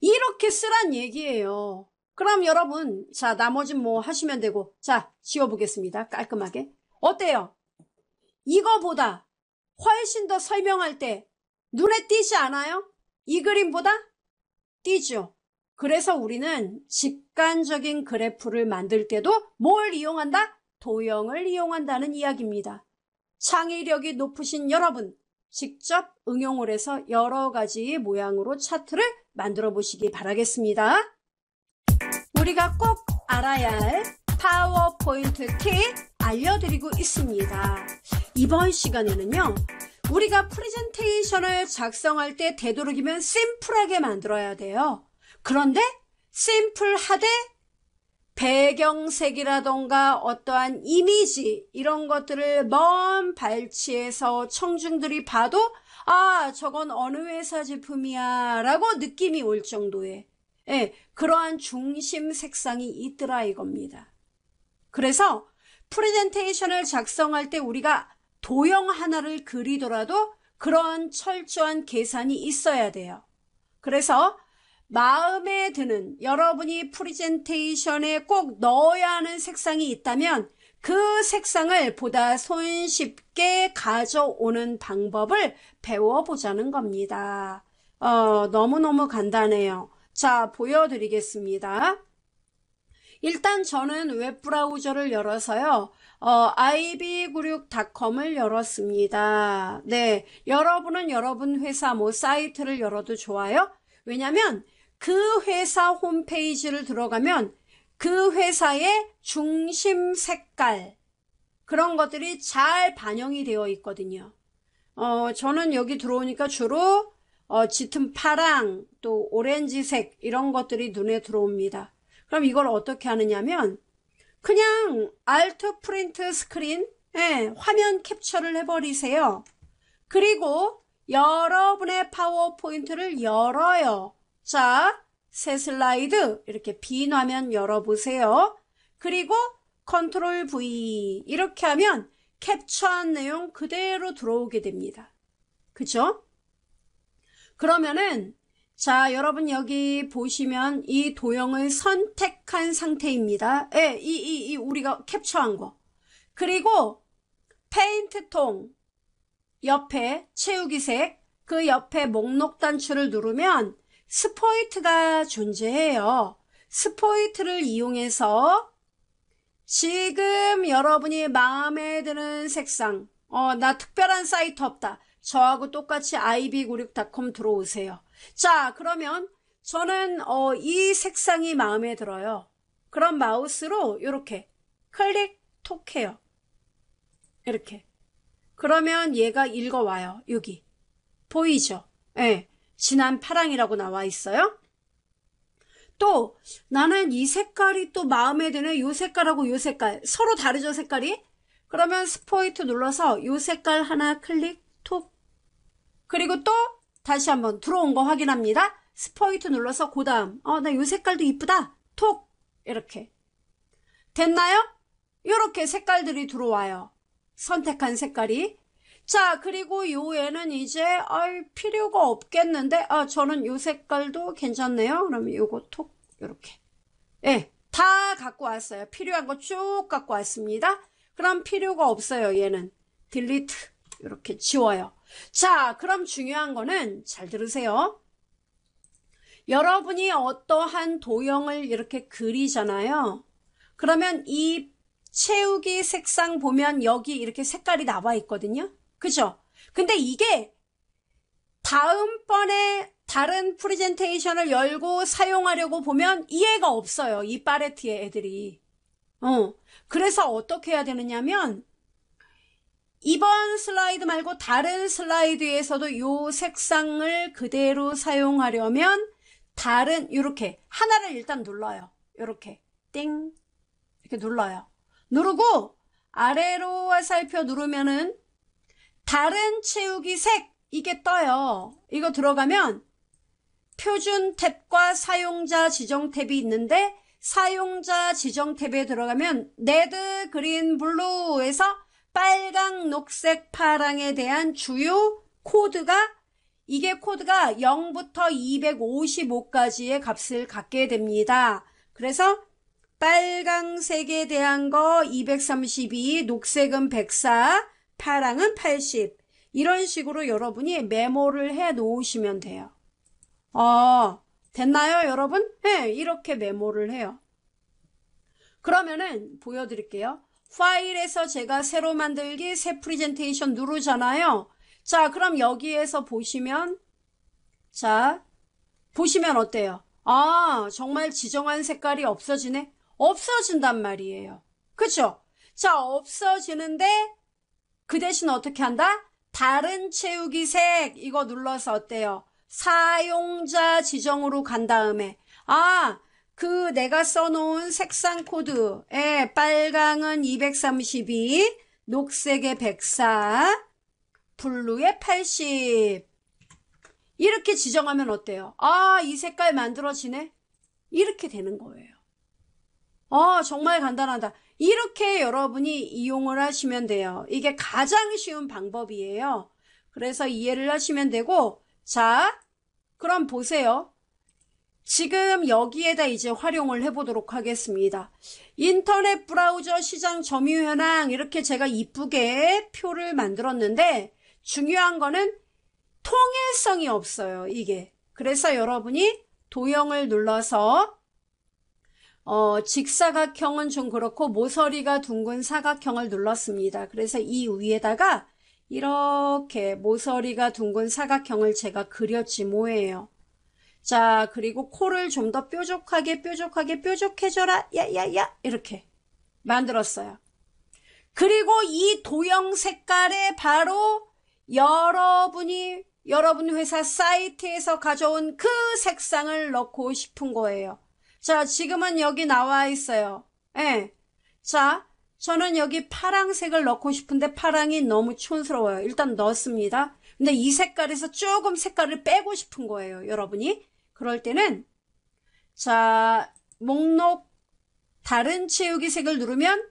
이렇게 쓰란 얘기예요. 그럼 여러분 자 나머진 뭐 하시면 되고 자 지워보겠습니다. 깔끔하게 어때요? 이거보다 훨씬 더 설명할 때 눈에 띄지 않아요? 이 그림보다 뛰죠. 그래서 우리는 직관적인 그래프를 만들 때도 뭘 이용한다? 도형을 이용한다는 이야기입니다. 창의력이 높으신 여러분, 직접 응용을 해서 여러 가지 모양으로 차트를 만들어 보시기 바라겠습니다. 우리가 꼭 알아야 할 파워포인트 팁 알려드리고 있습니다. 이번 시간에는요. 우리가 프레젠테이션을 작성할 때 되도록이면 심플하게 만들어야 돼요. 그런데 심플하되 배경색이라던가 어떠한 이미지 이런 것들을 먼발치해서 청중들이 봐도 아 저건 어느 회사 제품이야 라고 느낌이 올 정도의 예, 그러한 중심 색상이 있더라 이겁니다. 그래서 프레젠테이션을 작성할 때 우리가 도형 하나를 그리더라도 그런 철저한 계산이 있어야 돼요. 그래서 마음에 드는 여러분이 프리젠테이션에 꼭 넣어야 하는 색상이 있다면 그 색상을 보다 손쉽게 가져오는 방법을 배워보자는 겁니다. 어, 너무너무 간단해요. 자, 보여드리겠습니다. 일단 저는 웹브라우저를 열어서요. 어, ivgroup.com을 열었습니다. 네, 여러분은 여러분 회사 뭐 사이트를 열어도 좋아요. 왜냐면 그 회사 홈페이지를 들어가면 그 회사의 중심 색깔 그런 것들이 잘 반영이 되어 있거든요. 어, 저는 여기 들어오니까 주로 어, 짙은 파랑 또 오렌지색 이런 것들이 눈에 들어옵니다. 그럼 이걸 어떻게 하느냐면 그냥 Alt 프린트 스크린 예, 화면 캡처를 해버리세요. 그리고 여러분의 파워포인트를 열어요. 자, 새 슬라이드 이렇게 빈 화면 열어보세요. 그리고 컨트롤 V 이렇게 하면 캡처한 내용 그대로 들어오게 됩니다. 그죠? 그러면은 자, 여러분 여기 보시면 이 도형을 선택한 상태입니다. 예, 이, 이, 이 우리가 캡처한 거. 그리고 페인트통 옆에 채우기색 그 옆에 목록 단추를 누르면 스포이트가 존재해요. 스포이트를 이용해서 지금 여러분이 마음에 드는 색상 어, 나 특별한 사이트 없다. 저하고 똑같이 iB구릭닷컴 들어오세요. 자, 그러면 저는 어, 이 색상이 마음에 들어요. 그럼 마우스로 이렇게 클릭 톡해요. 이렇게. 그러면 얘가 읽어와요. 여기. 보이죠? 예. 네. 진한 파랑이라고 나와 있어요. 또 나는 이 색깔이 또 마음에 드는 요 색깔하고 요 색깔 서로 다르죠 색깔이? 그러면 스포이트 눌러서 요 색깔 하나 클릭 톡 그리고 또 다시 한번 들어온 거 확인합니다. 스포이트 눌러서 그 다음 어나요 색깔도 이쁘다. 톡 이렇게 됐나요? 이렇게 색깔들이 들어와요. 선택한 색깔이 자 그리고 요에는 이제 아 필요가 없겠는데 아 저는 요 색깔도 괜찮네요. 그러면 요거 톡 이렇게 예, 다 갖고 왔어요. 필요한 거 쭉 갖고 왔습니다. 그럼 필요가 없어요. 얘는 딜리트 이렇게 지워요. 자, 그럼 중요한 거는 잘 들으세요. 여러분이 어떠한 도형을 이렇게 그리잖아요. 그러면 이 채우기 색상 보면 여기 이렇게 색깔이 나와 있거든요. 그죠? 근데 이게 다음번에 다른 프리젠테이션을 열고 사용하려고 보면 이해가 없어요. 이 팔레트의 애들이. 어. 그래서 어떻게 해야 되느냐면 이번 슬라이드 말고 다른 슬라이드에서도 요 색상을 그대로 사용하려면 다른 이렇게 하나를 일단 눌러요. 이렇게 띵 이렇게 눌러요. 누르고 아래로 살펴 누르면은 다른 채우기 색 이게 떠요. 이거 들어가면 표준 탭과 사용자 지정 탭이 있는데 사용자 지정 탭에 들어가면 레드, 그린, 블루에서 빨강, 녹색, 파랑에 대한 주요 코드가 이게 코드가 0부터 255까지의 값을 갖게 됩니다. 그래서 빨강색에 대한 거 232, 녹색은 104, 파랑은 80 이런 식으로 여러분이 메모를 해 놓으시면 돼요. 어, 됐나요 여러분? 네, 이렇게 메모를 해요. 그러면은 보여드릴게요. 파일에서 제가 새로 만들기 새 프리젠테이션 누르잖아요. 자 그럼 여기에서 보시면 자 보시면 어때요? 아 정말 지정한 색깔이 없어지네? 없어진단 말이에요. 그쵸? 자 없어지는데 그 대신 어떻게 한다? 다른 채우기 색 이거 눌러서 어때요? 사용자 지정으로 간 다음에 아그 내가 써놓은 색상 코드에 빨강은 232, 녹색의 104, 블루의 80 이렇게 지정하면 어때요? 아, 이 색깔 만들어지네? 이렇게 되는 거예요. 아, 정말 간단하다. 이렇게 여러분이 이용을 하시면 돼요. 이게 가장 쉬운 방법이에요. 그래서 이해를 하시면 되고 자, 그럼 보세요. 지금 여기에다 이제 활용을 해보도록 하겠습니다. 인터넷 브라우저 시장 점유 현황 이렇게 제가 이쁘게 표를 만들었는데 중요한 거는 통일성이 없어요. 이게. 그래서 여러분이 도형을 눌러서 어, 직사각형은 좀 그렇고 모서리가 둥근 사각형을 눌렀습니다. 그래서 이 위에다가 이렇게 모서리가 둥근 사각형을 제가 그렸지 뭐예요. 자, 그리고 코를 좀 더 뾰족하게 뾰족하게 뾰족해져라. 야야야 이렇게 만들었어요. 그리고 이 도형 색깔에 바로 여러분이 여러분 회사 사이트에서 가져온 그 색상을 넣고 싶은 거예요. 자, 지금은 여기 나와 있어요. 예. 자, 저는 여기 파랑색을 넣고 싶은데 파랑이 너무 촌스러워요. 일단 넣었습니다. 근데 이 색깔에서 조금 색깔을 빼고 싶은 거예요, 여러분이. 그럴 때는 자 목록 다른 채우기 색을 누르면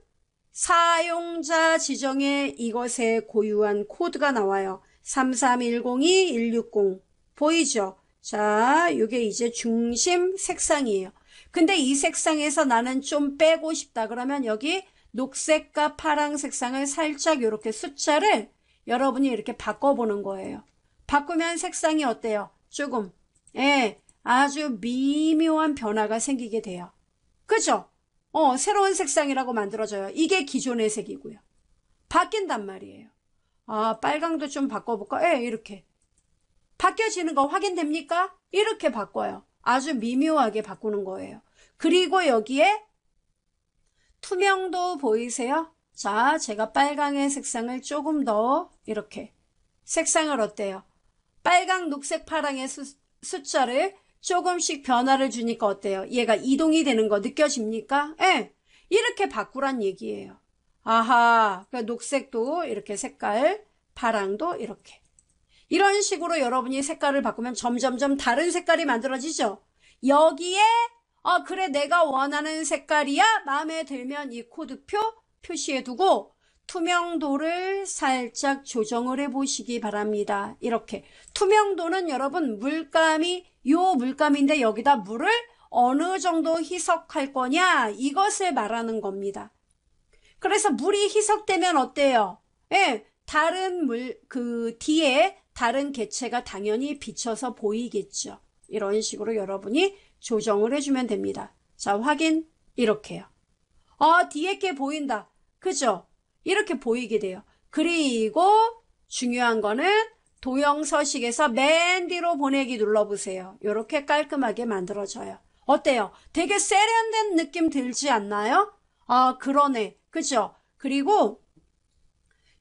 사용자 지정에 이것에 고유한 코드가 나와요. 33102-160 보이죠? 자, 이게 이제 중심 색상이에요. 근데 이 색상에서 나는 좀 빼고 싶다 그러면 여기 녹색과 파랑 색상을 살짝 이렇게 숫자를 여러분이 이렇게 바꿔보는 거예요. 바꾸면 색상이 어때요? 조금 예, 아주 미묘한 변화가 생기게 돼요. 그죠? 어, 새로운 색상이라고 만들어져요. 이게 기존의 색이고요. 바뀐단 말이에요. 아, 빨강도 좀 바꿔볼까? 예, 이렇게. 바뀌어지는 거 확인됩니까? 이렇게 바꿔요. 아주 미묘하게 바꾸는 거예요. 그리고 여기에 투명도 보이세요? 자, 제가 빨강의 색상을 조금 더 이렇게 색상을 어때요? 빨강, 녹색, 파랑의 수, 숫자를 조금씩 변화를 주니까 어때요? 얘가 이동이 되는 거 느껴집니까? 예, 이렇게 바꾸란 얘기예요. 아하, 그러니까 녹색도 이렇게 색깔, 파랑도 이렇게. 이런 식으로 여러분이 색깔을 바꾸면 점점점 다른 색깔이 만들어지죠. 여기에 어 그래 내가 원하는 색깔이야 마음에 들면 이 코드표 표시해 두고 투명도를 살짝 조정을 해 보시기 바랍니다. 이렇게 투명도는 여러분 물감이 요 물감인데 여기다 물을 어느 정도 희석할 거냐 이것을 말하는 겁니다. 그래서 물이 희석되면 어때요? 예, 다른 물 그 뒤에 다른 개체가 당연히 비쳐서 보이겠죠. 이런 식으로 여러분이 조정을 해주면 됩니다. 자, 확인 이렇게요. 아, 뒤에 게 보인다. 그죠? 이렇게 보이게 돼요. 그리고 중요한 거는 동영서식에서 맨 뒤로 보내기 눌러보세요. 이렇게 깔끔하게 만들어져요. 어때요? 되게 세련된 느낌 들지 않나요? 아 그러네. 그죠? 그리고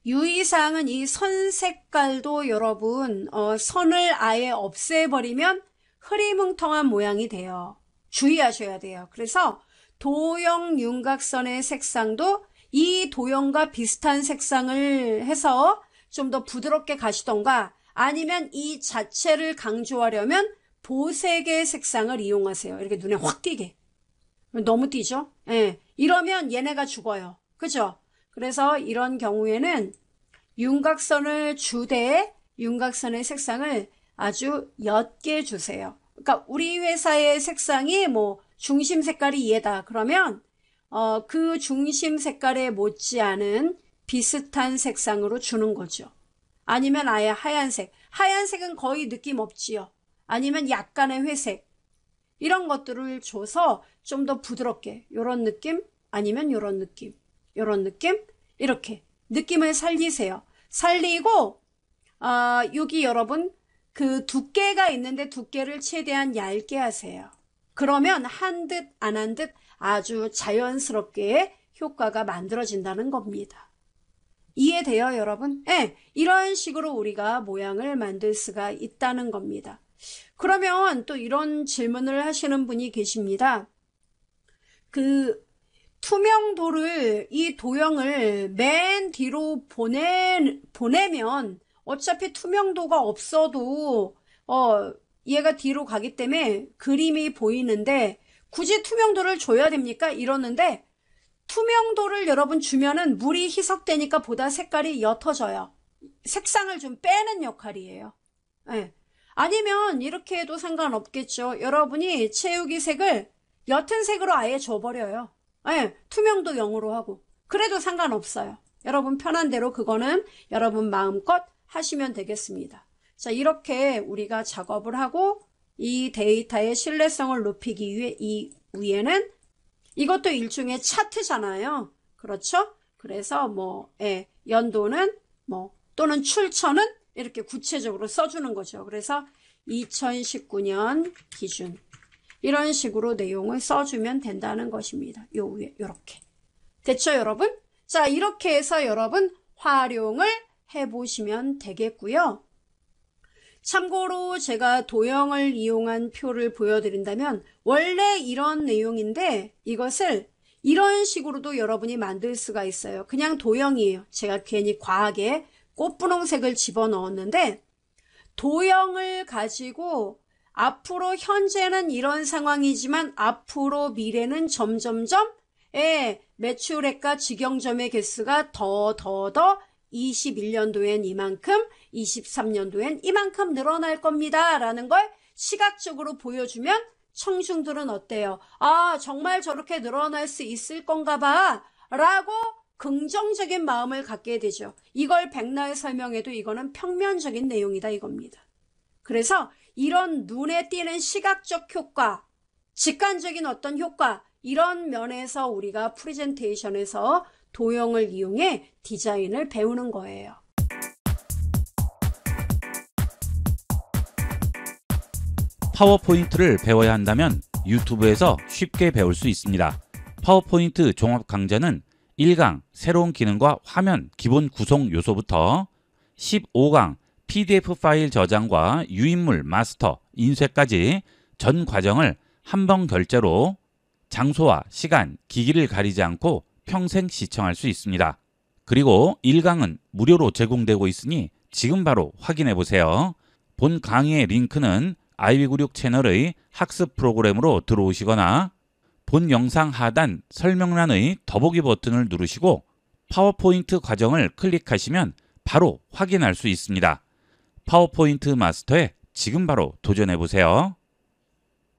유의사항은 이 선 색깔도 여러분 어, 선을 아예 없애버리면 흐리뭉텅한 모양이 돼요. 주의하셔야 돼요. 그래서 도형 윤곽선의 색상도 이 도형과 비슷한 색상을 해서 좀더 부드럽게 가시던가 아니면 이 자체를 강조하려면 보색의 색상을 이용하세요. 이렇게 눈에 확 띄게. 너무 띄죠? 예. 이러면 얘네가 죽어요. 그죠? 그래서 이런 경우에는 윤곽선을 주되 윤곽선의 색상을 아주 옅게 주세요. 그러니까 우리 회사의 색상이 뭐 중심 색깔이 얘다. 그러면 어, 그 중심 색깔에 못지않은 비슷한 색상으로 주는 거죠. 아니면 아예 하얀색. 하얀색은 거의 느낌 없지요. 아니면 약간의 회색. 이런 것들을 줘서 좀 더 부드럽게 이런 느낌 아니면 이런 느낌 이런 느낌 이렇게 느낌을 살리세요. 살리고 아, 여기 여러분 그 두께가 있는데 두께를 최대한 얇게 하세요. 그러면 한 듯 안 한 듯 아주 자연스럽게 효과가 만들어진다는 겁니다. 이해돼요 여러분? 예, 이런 식으로 우리가 모양을 만들 수가 있다는 겁니다. 그러면 또 이런 질문을 하시는 분이 계십니다. 그 투명도를 이 도형을 맨 뒤로 보내, 보내면 어차피 투명도가 없어도 어 얘가 뒤로 가기 때문에 그림이 보이는데 굳이 투명도를 줘야 됩니까? 이러는데 투명도를 여러분 주면은 물이 희석되니까 보다 색깔이 옅어져요. 색상을 좀 빼는 역할이에요. 네. 아니면 이렇게 해도 상관없겠죠. 여러분이 채우기 색을 옅은 색으로 아예 줘버려요. 네. 투명도 0으로 하고 그래도 상관없어요. 여러분 편한 대로 그거는 여러분 마음껏 하시면 되겠습니다. 자 이렇게 우리가 작업을 하고 이 데이터의 신뢰성을 높이기 위해 이 위에는 이것도 일종의 차트잖아요. 그렇죠? 그래서 뭐 예, 연도는 뭐 또는 출처는 이렇게 구체적으로 써주는 거죠. 그래서 2019년 기준 이런 식으로 내용을 써주면 된다는 것입니다. 요 위에 요렇게 됐죠 여러분? 자 이렇게 해서 여러분 활용을 해보시면 되겠고요. 참고로 제가 도형을 이용한 표를 보여드린다면 원래 이런 내용인데 이것을 이런 식으로도 여러분이 만들 수가 있어요. 그냥 도형이에요. 제가 괜히 과하게 꽃분홍색을 집어넣었는데 도형을 가지고 앞으로 현재는 이런 상황이지만 앞으로 미래는 점점점 예, 매출액과 직영점의 개수가 더더더 21년도엔 이만큼, 23년도엔 이만큼 늘어날 겁니다. 라는 걸 시각적으로 보여주면 청중들은 어때요? 아, 정말 저렇게 늘어날 수 있을 건가 봐. 라고 긍정적인 마음을 갖게 되죠. 이걸 백날 설명해도 이거는 평면적인 내용이다 이겁니다. 그래서 이런 눈에 띄는 시각적 효과, 직관적인 어떤 효과, 이런 면에서 우리가 프리젠테이션에서 도형을 이용해 디자인을 배우는 거예요. 파워포인트를 배워야 한다면 유튜브에서 쉽게 배울 수 있습니다. 파워포인트 종합 강좌는 1강 새로운 기능과 화면 기본 구성 요소부터 15강 PDF 파일 저장과 유인물 마스터 인쇄까지 전 과정을 한 번 결제로 장소와 시간, 기기를 가리지 않고 평생 시청할 수 있습니다. 그리고 1강은 무료로 제공되고 있으니 지금 바로 확인해 보세요. 본 강의의 링크는 아이비구륙 채널의 학습 프로그램으로 들어오시거나 본 영상 하단 설명란의 더보기 버튼을 누르시고 파워포인트 과정을 클릭하시면 바로 확인할 수 있습니다. 파워포인트 마스터에 지금 바로 도전해 보세요.